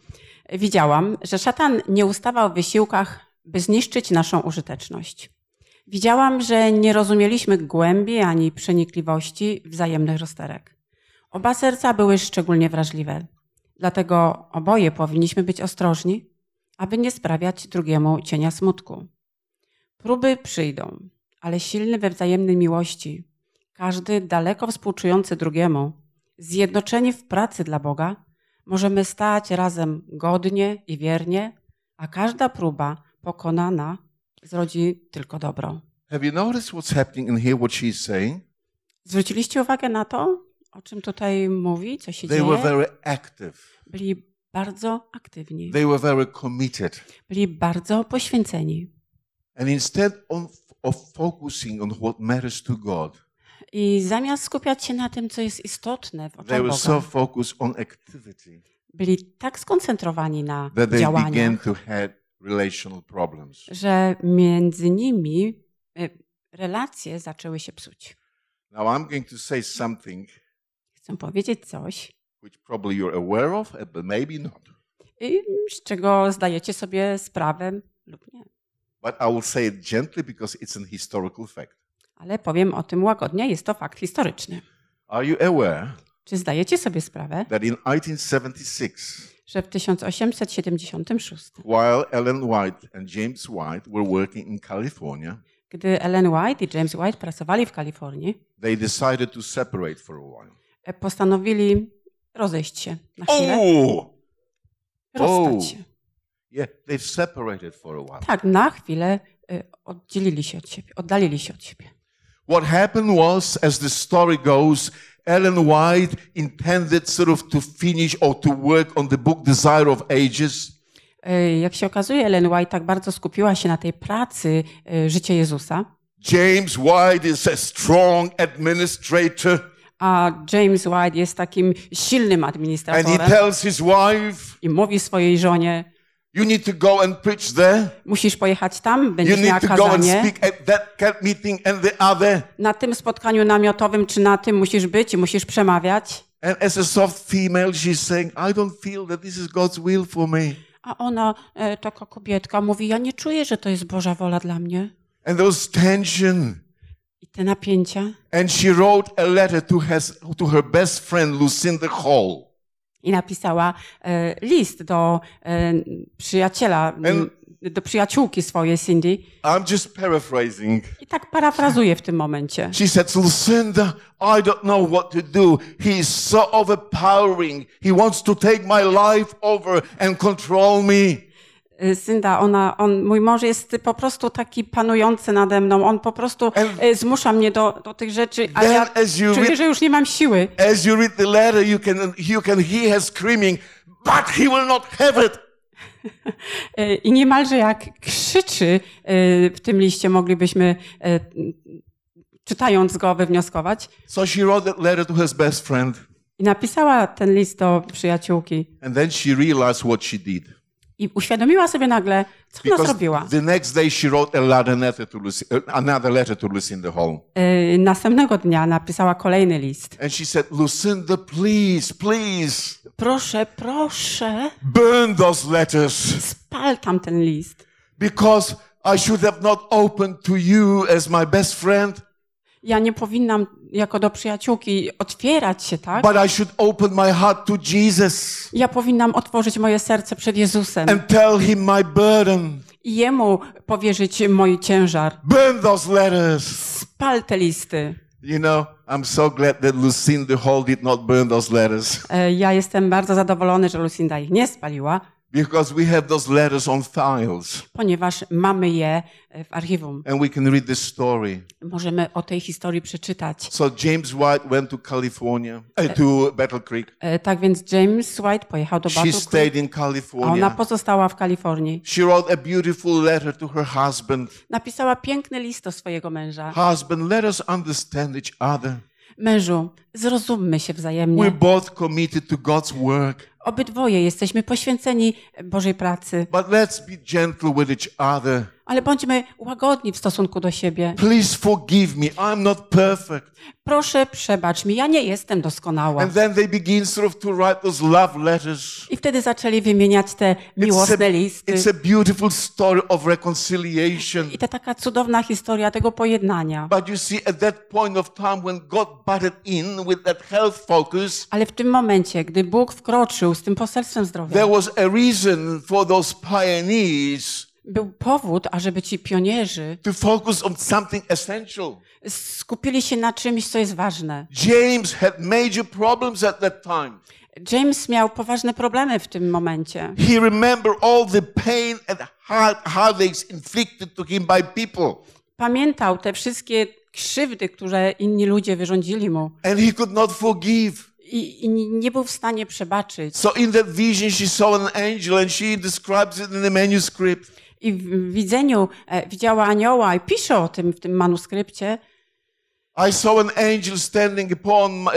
widziałam, że szatan nie ustawał w wysiłkach, by zniszczyć naszą użyteczność. Widziałam, że nie rozumieliśmy głębi ani przenikliwości wzajemnych rozterek. Oba serca były szczególnie wrażliwe. Dlatego oboje powinniśmy być ostrożni, aby nie sprawiać drugiemu cienia smutku. Próby przyjdą, ale silny we wzajemnej miłości, każdy daleko współczujący drugiemu, zjednoczeni w pracy dla Boga, możemy stać razem godnie i wiernie, a każda próba pokonana zrodzi tylko dobro. Have you noticed what's happening what she's saying? Zwróciliście uwagę na to, o czym tutaj mówi, co się They dzieje? Were very active. Byli bardzo aktywni. They were very committed. Byli bardzo poświęceni. And instead of, of focusing on what matters to God, i zamiast skupiać się na tym, co jest istotne w oczach Boga, so activity, byli tak skoncentrowani na działaniu, że między nimi y, relacje zaczęły się psuć. Now I'm going to say something, Chcę powiedzieć coś, which probably you're aware of, uh, but maybe not. I y, z czego zdajecie sobie sprawę lub nie. But I will say it gently because it's an historical fact ale powiem o tym łagodnie, jest to fakt historyczny. Are you aware Czy zdajecie sobie sprawę, that in 1876 że w 1876, while Ellen White and James White were working in California, gdy Ellen White i James White pracowali w Kalifornii, they decided to separate for a while. E, postanowili rozejść się na chwilę. Oh! Rozstać oh! się. Yeah, they've separated for a while. Tak, na chwilę e, oddzielili się od siebie, oddalili się od siebie. What happened was, as the story goes, Ellen White intended sort of to finish or to work on the book Desire of Ages. E, jak się okazuje, Ellen White tak bardzo skupiła się na tej pracy e, Życie Jezusa. James White is a strong administrator. A James White jest takim silnym administratorem. And he tells his wife, I mówi swojej żonie, You need to go and preach there. Musisz pojechać tam, będziesz you Na tym spotkaniu namiotowym czy na tym musisz być i musisz przemawiać. And as a soft female she's saying, I don't feel that this is God's will for me. A ona, e, taka kobietka, mówi, ja nie czuję, że to jest Boża wola dla mnie. And those tension. I te napięcia. And she wrote a letter to her, to her best friend Lucinda Hall i napisała e, list do e, przyjaciela, And do przyjaciółki swojej Cindy. I'm just paraphrasing. I tak parafrazuję w tym momencie. She said, Lucinda, I don't know what to do. He is so overpowering. He wants to take my life over and control me. Y, synda, ona, on, mój mąż jest po prostu taki panujący nade mną. On po prostu and y, zmusza mnie do, do tych rzeczy, a ja czuję, read, że już nie mam siły. As you read the letter, you can, you can hear her screaming, but he will not have it. [LAUGHS] Y, I niemalże jak krzyczy w tym liście, moglibyśmy czytając go wywnioskować. So she wrote that letter to his best friend. I napisała ten list do przyjaciółki. And then she realized what she did. I uświadomiła sobie nagle, co Because ona zrobiła. The next day she wrote Lucy, uh, another letter to Lucinda Hall. Y, następnego dnia napisała kolejny list. And she said, Lucinda, please, please. Proszę, proszę. Burn those letters. Spal tam ten list. Because I should have not opened to you as my best friend. Ja nie powinnam jako do przyjaciółki otwierać się, tak? But I should open my heart to Jesus. Ja powinnam otworzyć moje serce przed Jezusem. And tell him my burden. I jemu powierzyć mój ciężar. Burn those letters. Spal te listy. You know, I'm so glad that Lucinda Hall did not burn those letters. E, ja jestem bardzo zadowolony, że Lucinda ich nie spaliła. Because we have those letters on files. Ponieważ mamy je e, w archiwum. And we can read this story. Możemy o tej historii przeczytać. So James White went to California, eh, to Battle Creek. E, tak więc James White pojechał do Battle Creek. She stayed in California. Ona pozostała w Kalifornii. She wrote a beautiful letter to her husband. Napisała piękny list do swojego męża. Husband, let us understand each other. Mężu, zrozummy się wzajemnie. We're both committed to God's work. Obydwoje jesteśmy poświęceni Bożej pracy. But let's be gentle with each other ale bądźmy łagodni w stosunku do siebie. Please forgive me, I'm not perfect. Proszę przebacz mi, ja nie jestem doskonała. And then they begin sort of to write those love letters. I wtedy zaczęli wymieniać te miłosne listy. It's a beautiful story of reconciliation. I to taka cudowna historia tego pojednania. But you see at that point of time when God butted in with that health focus. Ale w tym momencie, gdy Bóg wkroczył z tym poselstwem zdrowia. There was a reason for those pioneers był powód, ażeby ci pionierzy to focus on something essential. skupili się na czymś, co jest ważne. James had major problems at that time. James miał poważne problemy w tym momencie. He remembered all the pain and heartaches inflicted to him by people. Pamiętał te wszystkie krzywdy, które inni ludzie wyrządzili mu. And he could not forgive. I, i, nie był w stanie przebaczyć. So in that vision she saw an angel and she describes it in the manuscript i w widzeniu e, widziała anioła i pisze o tym w tym manuskrypcie. I saw an angel standing upon my,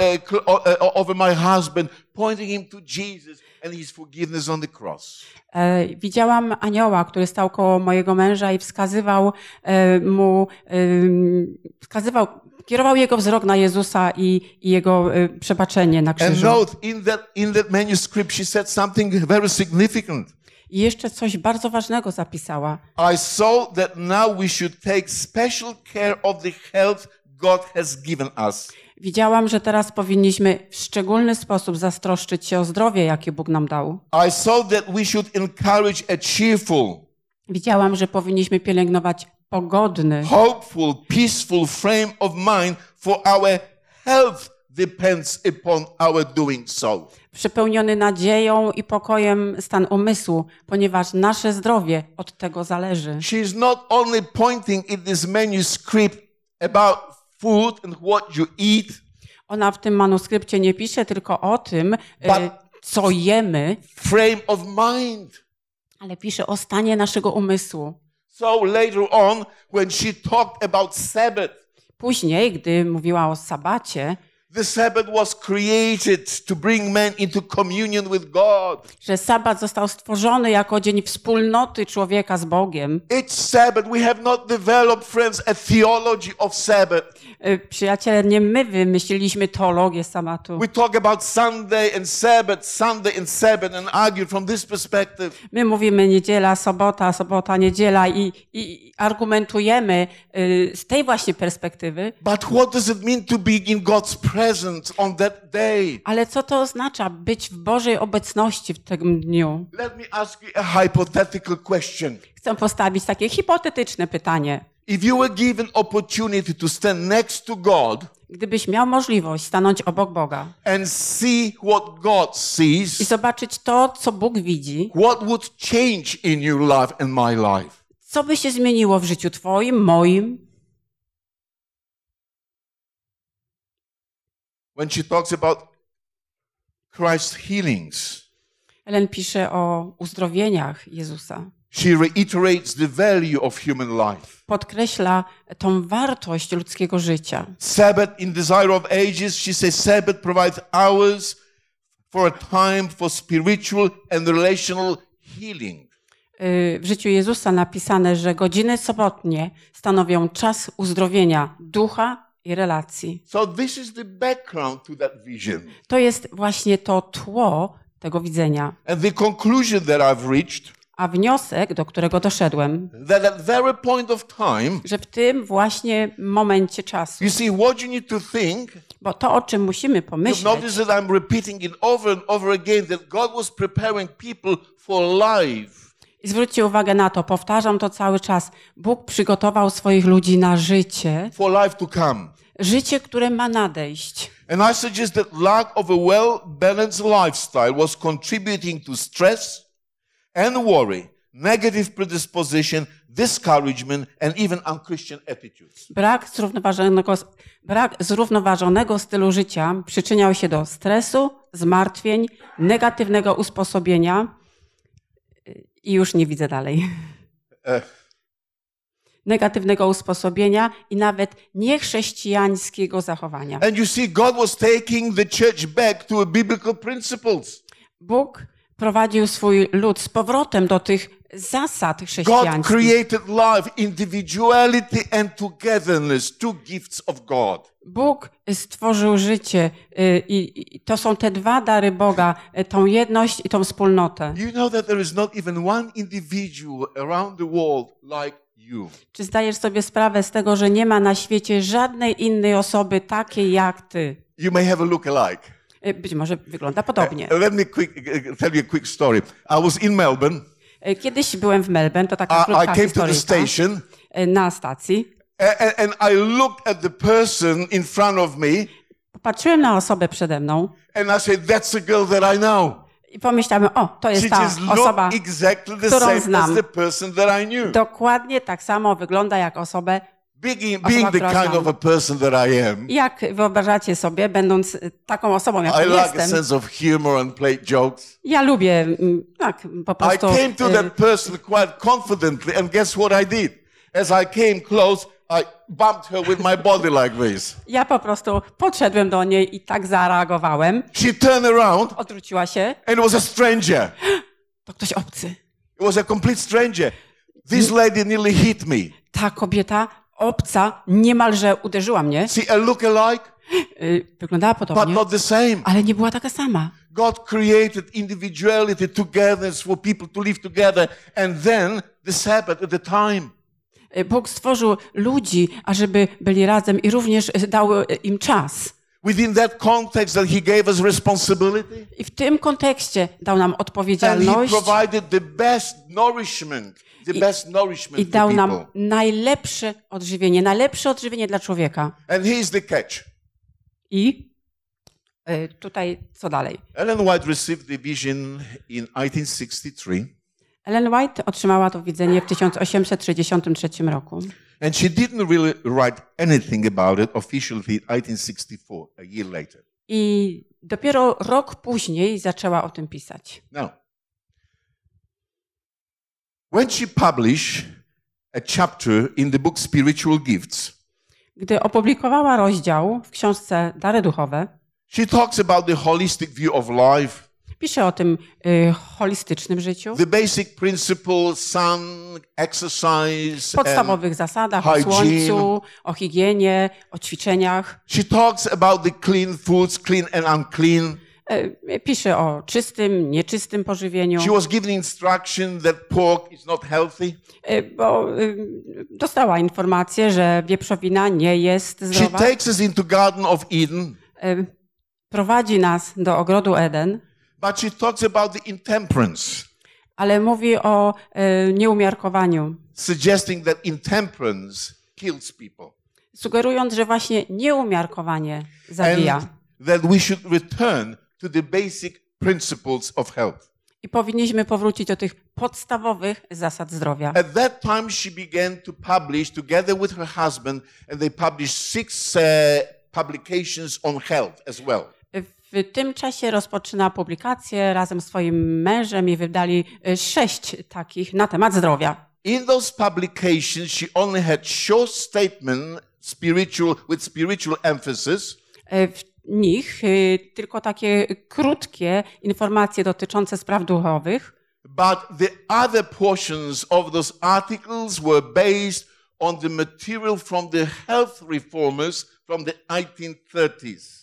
uh, over my husband, pointing him to Jesus and his forgiveness on the cross. Widziałam anioła, który stał koło mojego męża i wskazywał mu, wskazywał, kierował jego wzrok na Jezusa i, i jego przebaczenie na krzyżu. And note, in that, in that manuscript she said something very significant. I jeszcze coś bardzo ważnego zapisała. I saw that now we should take special care of the health God has given us. Widziałam, że teraz powinniśmy w szczególny sposób zastroszczyć się o zdrowie, jakie Bóg nam dał. I saw that we should encourage a cheerful. Widziałam, że powinniśmy pielęgnować pogodny, hopeful, peaceful frame of mind for our health depends upon our doing so. Przepełniony nadzieją i pokojem stan umysłu, ponieważ nasze zdrowie od tego zależy. She is not only pointing in this manuscript about food and what you eat. Ona w tym manuskrypcie nie pisze tylko o tym, e, co jemy, frame of mind. ale pisze o stanie naszego umysłu. So later on, when she talked about Sabbath, Później, gdy mówiła o sabacie, The Sabbath was created to bring man into communion with God. Że sabat został stworzony jako dzień wspólnoty człowieka z Bogiem. It's Sabbath we have not developed friends a theology of Sabbath. E, przyjaciele, nie my wymyśliliśmy teologię samatu. We talk about Sunday and Sabbath, Sunday and Sabbath and argue from this perspective. My mówimy niedziela, sobota, sobota, niedziela i, i argumentujemy y, z tej właśnie perspektywy. But what does it mean to be in God's presence on that day? Ale co to oznacza być w Bożej obecności w tym dniu? Let me ask you a hypothetical question. Chcę postawić takie hipotetyczne pytanie. Gdybyś miał możliwość stanąć obok Boga sees, i zobaczyć to, co Bóg widzi, co by się zmieniło w życiu Twoim, moim? When she talks about Christ's healings, Ellen pisze o uzdrowieniach Jezusa. She reiterates the value of human life. Podkreśla tą wartość ludzkiego życia. Sabbath in Desire of Ages, she says Sabbath provides hours for a time for spiritual and relational healing. Y, w życiu Jezusa napisane, że godziny sobotnie stanowią czas uzdrowienia ducha i relacji. So this is the background to that vision. To jest właśnie to tło tego widzenia. And the conclusion that I've reached a wniosek, do którego doszedłem, time, że w tym właśnie momencie czasu, you see, what you need to think, bo to, o czym musimy pomyśleć, I zwróćcie uwagę na to, powtarzam to cały czas. Bóg przygotował swoich ludzi na życie, for life to come. życie, które ma nadejść. And I suggest that lack of a well-balanced lifestyle was contributing to stress, and worry, negative predisposition, discouragement and even unchristian attitudes. Brak zrównoważonego, brak zrównoważonego stylu życia przyczyniał się do stresu, zmartwień, negatywnego usposobienia i już nie widzę dalej. Negatywnego usposobienia i nawet niechrześcijańskiego zachowania. And you see, God was taking the church back to biblical principles. Bóg prowadził swój lud z powrotem do tych zasad chrześcijańskich. God created individuality and togetherness, two gifts of God. Bóg stworzył życie y, i to są te dwa dary Boga, y, tą jedność i tą wspólnotę. You know that there is not even one individual around the world like you. Czy zdajesz sobie sprawę z tego, że nie ma na świecie żadnej innej osoby takiej jak ty? You may have a look alike. Y, być może wygląda podobnie. Uh, let me quick, uh, tell you a quick story. I was in Melbourne. Y, kiedyś byłem w Melbourne, to taka krótka historia. I came to the station. Y, na stacji. And, and I looked at the person in front of me. Patrzyłem na osobę przede mną. And I said, that's a girl that I know. I pomyślałem, o, to jest ta osoba, exactly którą znam. Dokładnie tak samo wygląda jak osobę, Being, being the kind of a person that I am, Jak wyobrażacie sobie, będąc y, taką osobą, jaką I like a sense of humor and play jokes. ja lubię mm, tak po I came to y, that person quite confidently, and guess what I did? As I came close, I bumped her with my body like this. Ja po prostu podszedłem do niej i tak zareagowałem. She turned around, Odwróciła się. and it was a stranger. To ktoś obcy. It was a complete stranger. This lady nearly hit me. Ta kobieta obca niemalże uderzyła mnie. See, a look alike, y, Wyglądała podobnie, but not the same. ale nie była taka sama. God created individuality togetherness for people to live together and then the Sabbath at the time. Y, Bóg stworzył ludzi, ażeby byli razem i również y, dał im czas. Within that context that he gave us responsibility. I w tym kontekście dał nam odpowiedzialność. And he provided the best nourishment i, i dał nam najlepsze odżywienie, najlepsze odżywienie dla człowieka. And here's the catch. I e, tutaj co dalej? Ellen White received the vision in Ellen White otrzymała to widzenie w 1863 roku. And she didn't really write anything about it officially 1864, a year later. I dopiero rok później zaczęła o tym pisać. Now, When she published a chapter in the book Spiritual Gifts, gdy opublikowała rozdział w książce Dary Duchowe, she talks about the holistic view of life, pisze o tym y, holistycznym życiu, the basic principles, sun, exercise, podstawowych zasadach, o hygiene. słońcu, o higienie, o ćwiczeniach. She talks about the clean foods, clean and unclean. E, pisze o czystym, nieczystym pożywieniu. She was given instruction that pork is not healthy. E, bo e, dostała informację, że wieprzowina nie jest zdrowa. She takes us into Garden of Eden. Prowadzi nas do ogrodu Eden. But she talks about the intemperance. Ale mówi o nieumiarkowaniu. Suggesting that intemperance kills people. Sugerując, że właśnie nieumiarkowanie zabija. And that we should return to the basic principles of health. I powinniśmy powrócić do tych podstawowych zasad zdrowia. At that time she began to publish together with her husband and they published six uh, publications on health as well. W tym czasie rozpoczyna publikację razem z swoim mężem i wydali e, sześć takich na temat zdrowia. In those publications she only had short statement spiritual with spiritual emphasis. E, w nich y, tylko takie krótkie informacje dotyczące spraw duchowych. But the other portions of those articles were based on the material from the health reformers from the 1830s.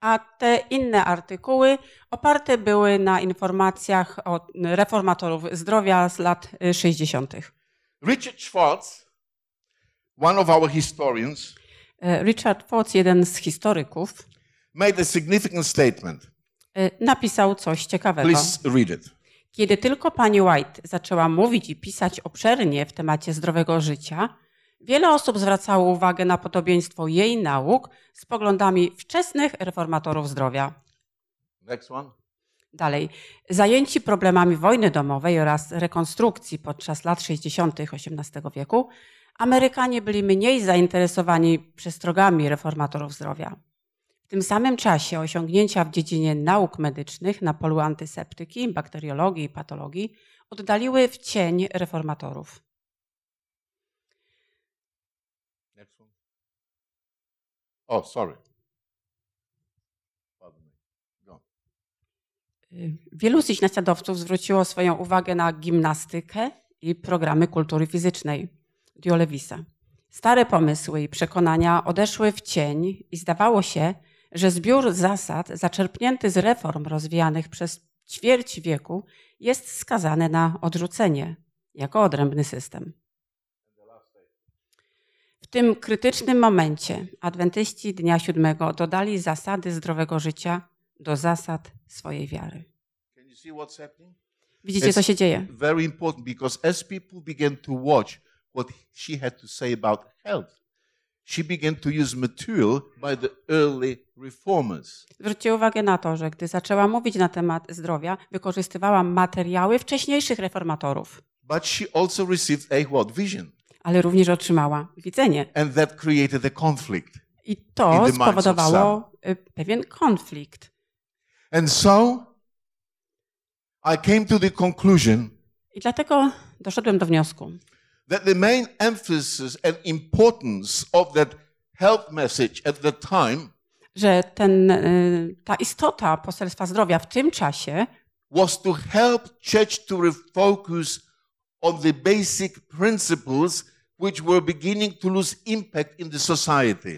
A te inne artykuły oparte były na informacjach od reformatorów zdrowia z lat 60. Y, Richard Schwartz, one of our historians, y, Richard jeden z historyków, made a significant statement. E, napisał coś ciekawego. Please read it. Kiedy tylko pani White zaczęła mówić i pisać obszernie w temacie zdrowego życia, wiele osób zwracało uwagę na podobieństwo jej nauk z poglądami wczesnych reformatorów zdrowia. Next one. Dalej. Zajęci problemami wojny domowej oraz rekonstrukcji podczas lat 60. XVIII wieku, Amerykanie byli mniej zainteresowani przestrogami reformatorów zdrowia tym samym czasie osiągnięcia w dziedzinie nauk medycznych na polu antyseptyki, bakteriologii i patologii oddaliły w cień reformatorów. Next one. Oh, sorry. Y, wielu z ich naśladowców zwróciło swoją uwagę na gimnastykę i programy kultury fizycznej Diolewisa. Stare pomysły i przekonania odeszły w cień i zdawało się, że zbiór zasad zaczerpnięty z reform rozwijanych przez ćwierć wieku jest skazany na odrzucenie jako odrębny system. W tym krytycznym momencie adwentyści dnia siódmego dodali zasady zdrowego życia do zasad swojej wiary. Widzicie, co się dzieje? Bardzo ważne, because as people began to watch what she had to say about health, she began to use material by the early reformers. Zwróćcie uwagę na to, że gdy zaczęła mówić na temat zdrowia, wykorzystywała materiały wcześniejszych reformatorów. But she also received a what vision. Ale również otrzymała widzenie. And that created a conflict. I to spowodowało y, pewien konflikt. And so I came to the conclusion. I dlatego doszedłem do wniosku that the main emphasis and importance of that health message at the time że ten, e, ta istota poselstwa zdrowia w tym czasie was to help church to refocus on the basic principles which were beginning to lose impact in the society.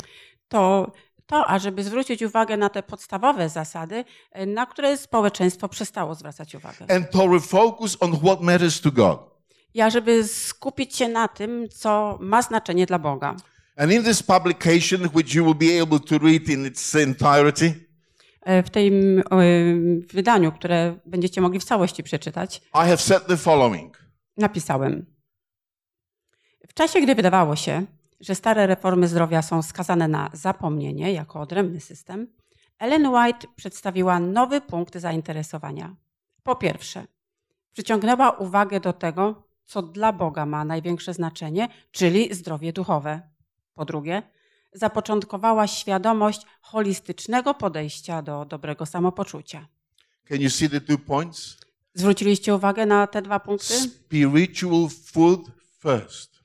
To to, ażeby zwrócić uwagę na te podstawowe zasady, e, na które społeczeństwo przestało zwracać uwagę. And to refocus on what matters to God ja żeby skupić się na tym, co ma znaczenie dla Boga. And in this publication, which you will be able to read in its entirety, e, w tym e, wydaniu, które będziecie mogli w całości przeczytać, I have said the following. napisałem. W czasie, gdy wydawało się, że stare reformy zdrowia są skazane na zapomnienie jako odrębny system, Ellen White przedstawiła nowy punkt zainteresowania. Po pierwsze, przyciągnęła uwagę do tego, co dla Boga ma największe znaczenie, czyli zdrowie duchowe. Po drugie, zapoczątkowała świadomość holistycznego podejścia do dobrego samopoczucia. Can you see the two points? Zwróciliście uwagę na te dwa punkty? Spiritual food first.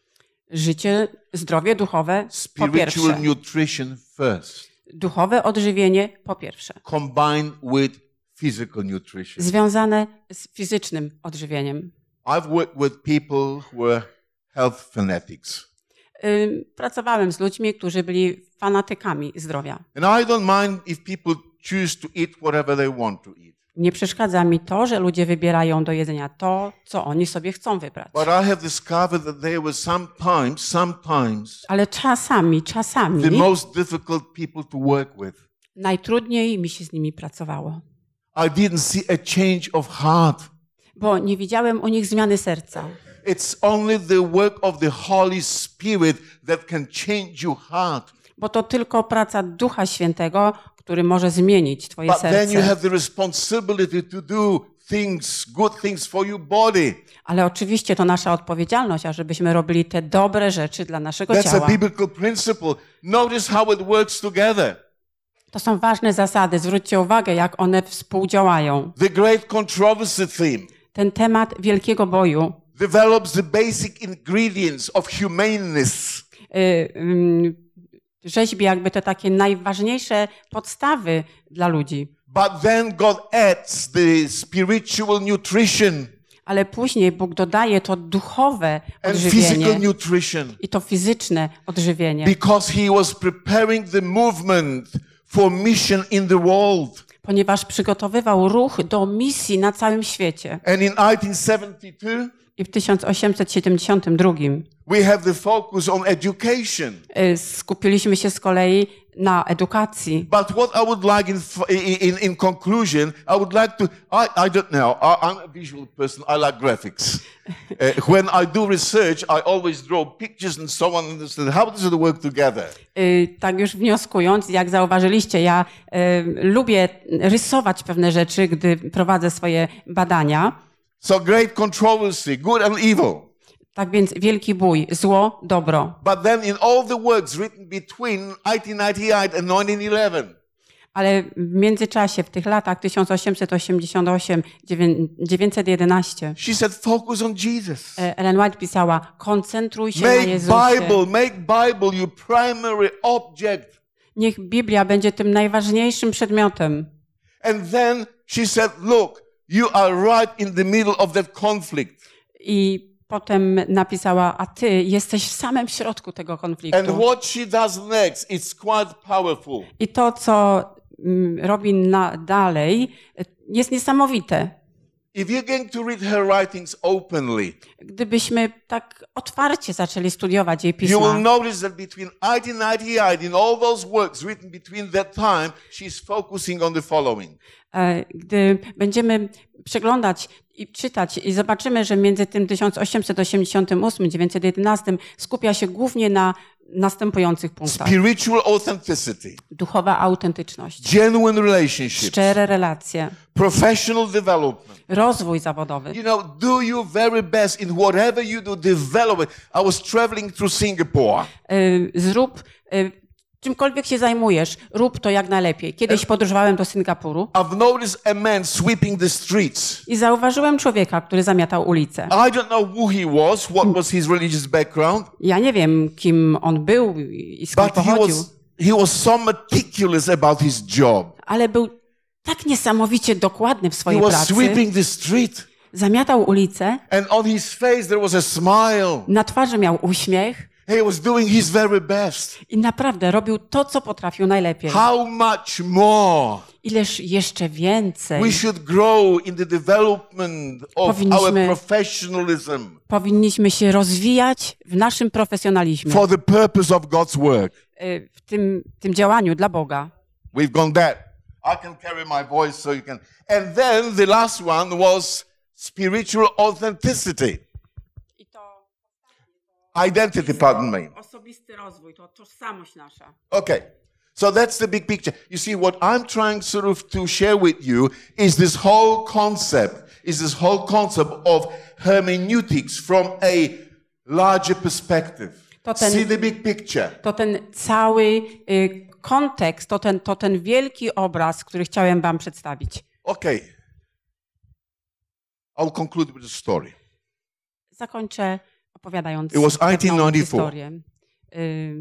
Życie, zdrowie duchowe po pierwsze. nutrition first. Duchowe odżywienie po pierwsze. Combined with physical nutrition. Związane z fizycznym odżywieniem. I've worked with people who were health fanatics. Pracowałem z ludźmi, którzy byli fanatykami zdrowia. And I don't mind if people choose to eat whatever they want to eat. Nie przeszkadza mi to, że ludzie wybierają do jedzenia to, co oni sobie chcą wybrać. But I have discovered that were sometimes, sometimes Ale czasami, czasami the most difficult people to work with. najtrudniej mi się z nimi pracowało. I didn't see a change of heart bo nie widziałem u nich zmiany serca. It's only the work of the Holy Spirit that can change your heart. Bo to tylko praca Ducha Świętego, który może zmienić twoje But serce. Then you have the responsibility to do things, good things for your body. Ale oczywiście to nasza odpowiedzialność, ażebyśmy robili te dobre rzeczy dla naszego That's ciała. A biblical principle. Notice how it works together. To są ważne zasady. Zwróćcie uwagę, jak one współdziałają. The great controversy theme ten temat wielkiego boju. Develops the basic ingredients of humaneness. Y, mm, rzeźbi jakby te takie najważniejsze podstawy dla ludzi. But then God adds the spiritual nutrition ale później Bóg dodaje to duchowe odżywienie i to fizyczne odżywienie. Because he was preparing the movement for mission in the world. Ponieważ przygotowywał ruch do misji na całym świecie. And in 1972, i w 1872 we have the focus on education. Y, skupiliśmy się z kolei na edukacji. But what I would like in, in, in conclusion, I would like to, I, I don't know, I, am a visual person, I like graphics. [LAUGHS] uh, when I do research, I always draw pictures and so on, understand how does it work together? Y, tak już wnioskując, jak zauważyliście, ja y, lubię rysować pewne rzeczy, gdy prowadzę swoje badania. So great controversy, good and evil. Tak więc wielki bój, zło, dobro. But then in all the words written between 1898 and 1911 ale w międzyczasie, w tych latach 1888-911, She said, Focus on Jesus. E, Ellen White pisała, koncentruj się make na Jezusie. Bible, make Bible your primary object. Niech Biblia będzie tym najważniejszym przedmiotem. And then she said, look, You are right in the middle of that conflict. I potem napisała, a ty jesteś w samym środku tego konfliktu. And what she does next is quite powerful. I to, co mm, robi na, dalej, jest niesamowite. Gdybyśmy tak otwarcie zaczęli studiować jej pisma. You will notice that between 1898 and all those works written between that time, she's focusing on the following. E, gdy będziemy przeglądać i czytać i zobaczymy, że między tym 1888 i 1911 skupia się głównie na następujących punktach. Spiritual authenticity. Duchowa autentyczność. Genuine relationships. Szczere relacje. Professional development. Rozwój zawodowy. You know, do your very best in whatever you do, develop it. I was traveling through Singapore. Y, zrób y, Czymkolwiek się zajmujesz, rób to jak najlepiej. Kiedyś podróżowałem do Singapuru. I've noticed a man sweeping the streets. I zauważyłem człowieka, który zamiatał ulicę. Ja nie wiem, kim on był i skąd But pochodził. He was, he was so meticulous about his job. Ale był tak niesamowicie dokładny w swojej he was pracy. Sweeping the street. Zamiatał ulicę. And on his face there was a smile. Na twarzy miał uśmiech. He was doing his very best. I naprawdę robił to, co potrafił najlepiej. How much more? Ileż jeszcze więcej. We should grow in the development of powinniśmy, our professionalism. Powinniśmy się rozwijać w naszym profesjonalizmie. For the purpose of God's work. Y, w tym, tym działaniu dla Boga. We've gone that. I can carry my voice so you can. And then the last one was spiritual authenticity. Identity, pardon me. Osobisty rozwój, to tożsamość nasza. Okay. So that's the big picture. You see, what I'm trying sort of to share with you is this whole concept, is this whole concept of hermeneutics from a larger perspective. To ten, See the big picture. To ten cały y, kontekst, to ten, to ten wielki obraz, który chciałem wam przedstawić. Okay. I'll conclude with a story. Zakończę opowiadając It was 1994. Y,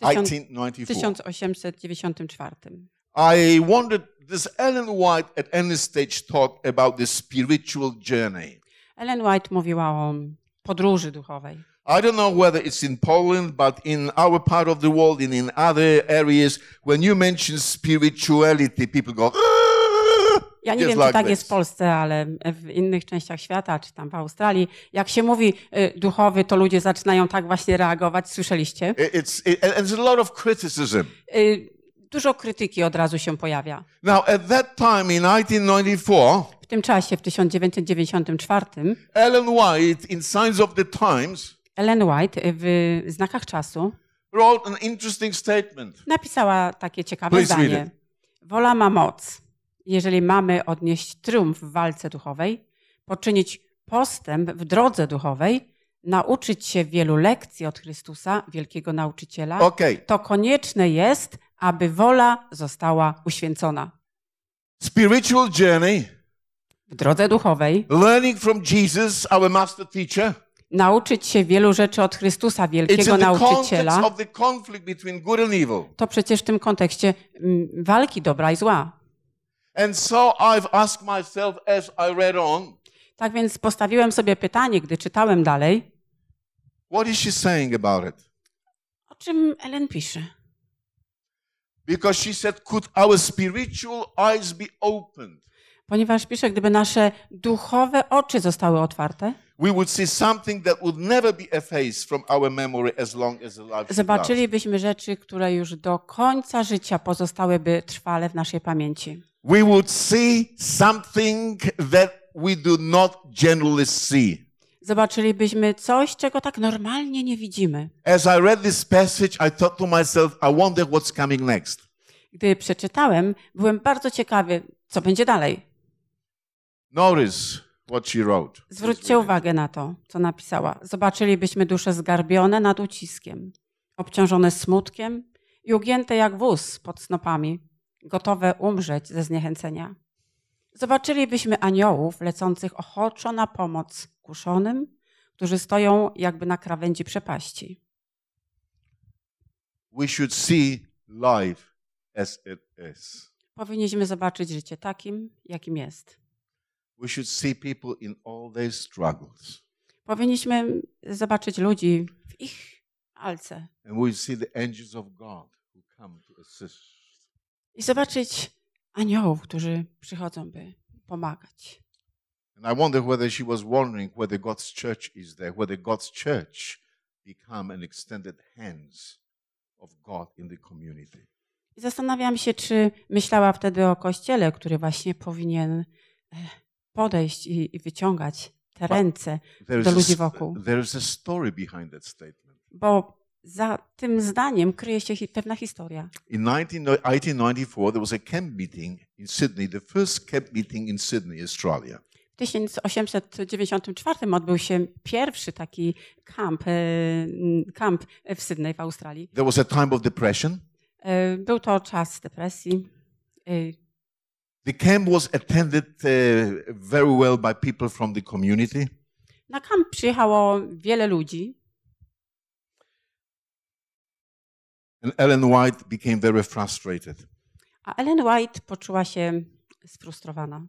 1894. I wondered this Ellen White at any stage talk about the spiritual journey. Ellen White mówiła o podróży duchowej. I don't know whether it's in Poland, but in our part of the world and in other areas, when you mention spirituality, people go. Aah! Ja nie wiem, czy tak jest w Polsce, ale w innych częściach świata, czy tam w Australii, jak się mówi y, duchowy, to ludzie zaczynają tak właśnie reagować. Słyszeliście? It's, it, a lot of criticism. Y, dużo krytyki od razu się pojawia. Now, at that time in 1994, w tym czasie, w 1994, Ellen White in Signs of the Times, Ellen White y, w Znakach Czasu wrote an interesting statement. napisała takie ciekawe Please zdanie. Wola ma moc jeżeli mamy odnieść triumf w walce duchowej, poczynić postęp w drodze duchowej, nauczyć się wielu lekcji od Chrystusa, wielkiego nauczyciela, okay. to konieczne jest, aby wola została uświęcona. Spiritual journey. W drodze duchowej. Learning from Jesus, our master teacher. Nauczyć się wielu rzeczy od Chrystusa, wielkiego nauczyciela. To przecież w tym kontekście mm, walki dobra i zła. And so I've asked myself as I read on. Tak więc postawiłem sobie pytanie, gdy czytałem dalej. What is she saying about it? O czym Ellen pisze? Because she said, could our spiritual eyes be opened? Ponieważ pisze, gdyby nasze duchowe oczy zostały otwarte we would see something that would never be effaced from our memory as long as the life Zobaczylibyśmy rzeczy, które już do końca życia pozostałyby trwale w naszej pamięci. We would see something that we do not generally see zobaczylibyśmy coś, czego tak normalnie nie widzimy. Passage, myself, Gdy przeczytałem, byłem bardzo ciekawy, co będzie dalej. Notice, What she wrote. Zwróćcie uwagę na to, co napisała. Zobaczylibyśmy dusze zgarbione nad uciskiem, obciążone smutkiem i ugięte jak wóz pod snopami, gotowe umrzeć ze zniechęcenia. Zobaczylibyśmy aniołów lecących ochoczo na pomoc kuszonym, którzy stoją jakby na krawędzi przepaści. We should see life as it is. Powinniśmy zobaczyć życie takim, jakim jest. We should see people in all their struggles. Powinniśmy zobaczyć ludzi w ich alce. And we see the angels of God who come to assist. I zobaczyć aniołów, którzy przychodzą, by pomagać. And I wonder whether she was wondering whether God's church is there, whether God's church become an extended hands of God in the community. I zastanawiam się, czy myślała wtedy o kościele, który właśnie powinien e, podejść i, i wyciągać te But ręce do ludzi wokół. Bo za tym zdaniem kryje się pewna historia. In 1994 there was a camp meeting in Sydney, the first camp meeting in Sydney, Australia. W 1894 odbył się pierwszy taki kamp kamp e, w Sydney w Australii. There was a time of depression. E, był to czas depresji. E, The camp was attended uh, very well by people from the community. Na kamp przyjechało wiele ludzi. And Ellen White became very frustrated. A Ellen White poczuła się sfrustrowana.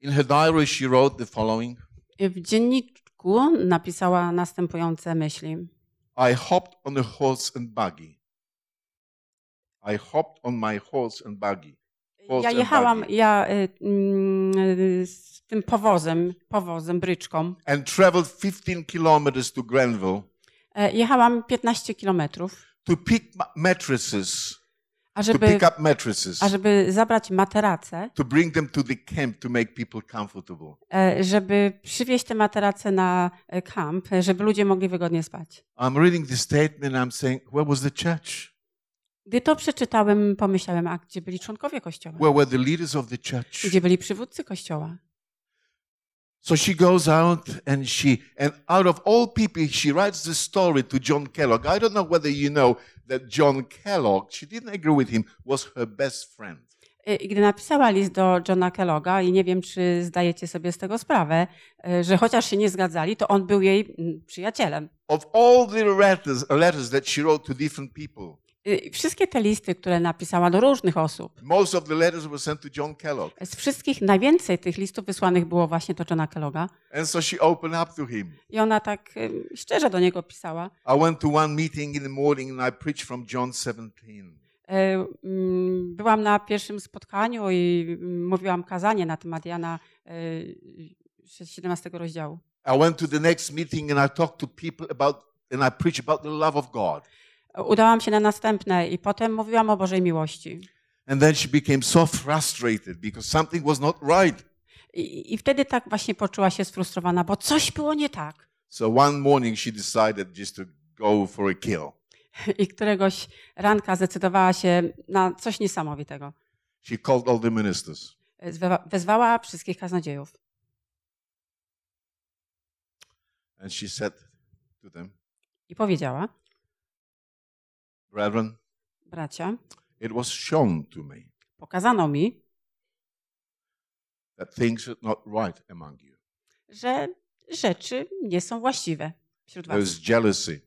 In her diary she wrote the following. W dzienniku napisała następujące myśli. I hopped on a horse and buggy. I hopped on my horse and buggy. Ja jechałam, ja y, mm, z tym powozem, powozem, bryczką. And traveled 15 kilometers to Grenville. E, jechałam 15 kilometrów. To pick mattresses. A żeby, to pick up mattresses. A żeby zabrać materace. To bring them to the camp to make people comfortable. E, żeby przywieźć te materace na kamp, e, żeby ludzie mogli wygodnie spać. I'm reading the statement I'm saying, where was the church? Gdy to przeczytałem, pomyślałem, a gdzie byli członkowie kościoła? Where were the leaders of the church? Gdzie byli przywódcy kościoła? So she goes out and she and out of all people she writes the story to John Kellogg. I don't know whether you know that John Kellogg, she didn't agree with him, was her best friend. Y, I gdy napisała list do Johna Kelloga i nie wiem czy zdajecie sobie z tego sprawę, y, że chociaż się nie zgadzali, to on był jej mm, przyjacielem. Of all the letters, letters that she wrote to different people. Y, wszystkie te listy, które napisała do różnych osób. Most of the letters were sent to John Kellogg. Z wszystkich najwięcej tych listów wysłanych było właśnie do Johna Kelloga. And so she opened up to him. I ona tak um, szczerze do niego pisała. I went to one meeting in the morning and I preached from John 17. Y, mm, byłam na pierwszym spotkaniu i mm, mówiłam kazanie na temat Jana 17 rozdziału. I went to the next meeting and I talked to people about and I preached about the love of God udałam się na następne i potem mówiłam o Bożej miłości. And then she became so frustrated because something was not right. I, I wtedy tak właśnie poczuła się sfrustrowana, bo coś było nie tak. So one morning she decided just to go for a kill. [LAUGHS] I któregoś ranka zdecydowała się na coś niesamowitego. She called all the ministers. E, wezwała wszystkich kaznodziejów. And she said to them, I powiedziała: Brethren, bracia, it was shown to me pokazano mi, that things are not right among you. że rzeczy nie są właściwe wśród was. There is jealousy.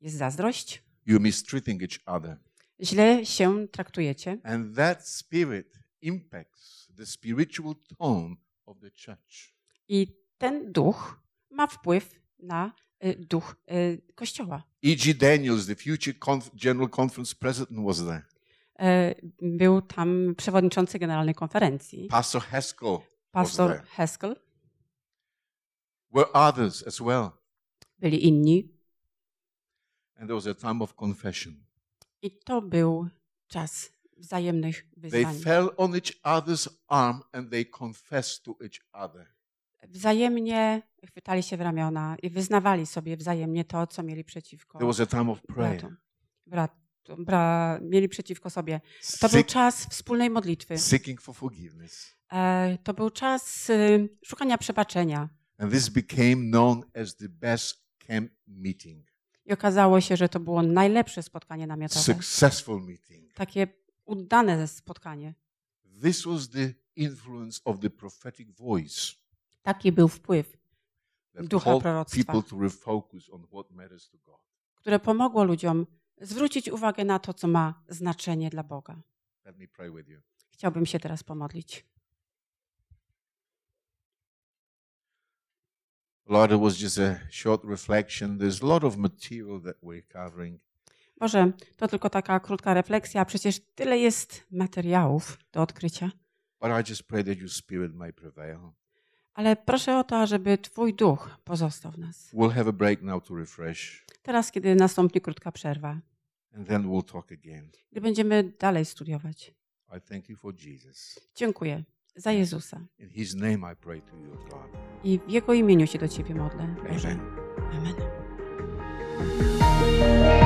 Jest zazdrość. You mistreating each other. Źle się traktujecie. And that spirit impacts the spiritual tone of the church. I ten duch ma wpływ na E, duch e, Kościoła. E.G. Daniels, the future General Conference President was there. E, był tam przewodniczący generalnej konferencji. Pastor Haskell. Pastor Haskell. Were others as well. Byli inni. And there was a time of confession. I to był czas wzajemnych wyznań. They fell on each other's arm and they confessed to each other wzajemnie chwytali się w ramiona i wyznawali sobie wzajemnie to, co mieli przeciwko. There was a time of prayer. Brat, bra, mieli przeciwko sobie. To był czas wspólnej modlitwy. Seeking for forgiveness. E, to był czas e, szukania przebaczenia. And this became known as the best camp meeting. I okazało się, że to było najlepsze spotkanie namiotowe. Successful meeting. Takie udane spotkanie. This was the influence of the prophetic voice. Taki był wpływ ducha proroctwa, które pomogło ludziom zwrócić uwagę na to, co ma znaczenie dla Boga. Chciałbym się teraz pomodlić. Lord, Może to tylko taka krótka refleksja, przecież tyle jest materiałów do odkrycia. But I just pray that your spirit may prevail. Ale proszę o to, żeby Twój duch pozostał w nas. We'll have a break now to refresh. Teraz, kiedy nastąpi krótka przerwa. And then we'll talk again. Gdy będziemy dalej studiować. I thank you for Jesus. Dziękuję za Jezusa. In his name I, pray to you, God. I w Jego imieniu się do Ciebie modlę. Amen. Amen.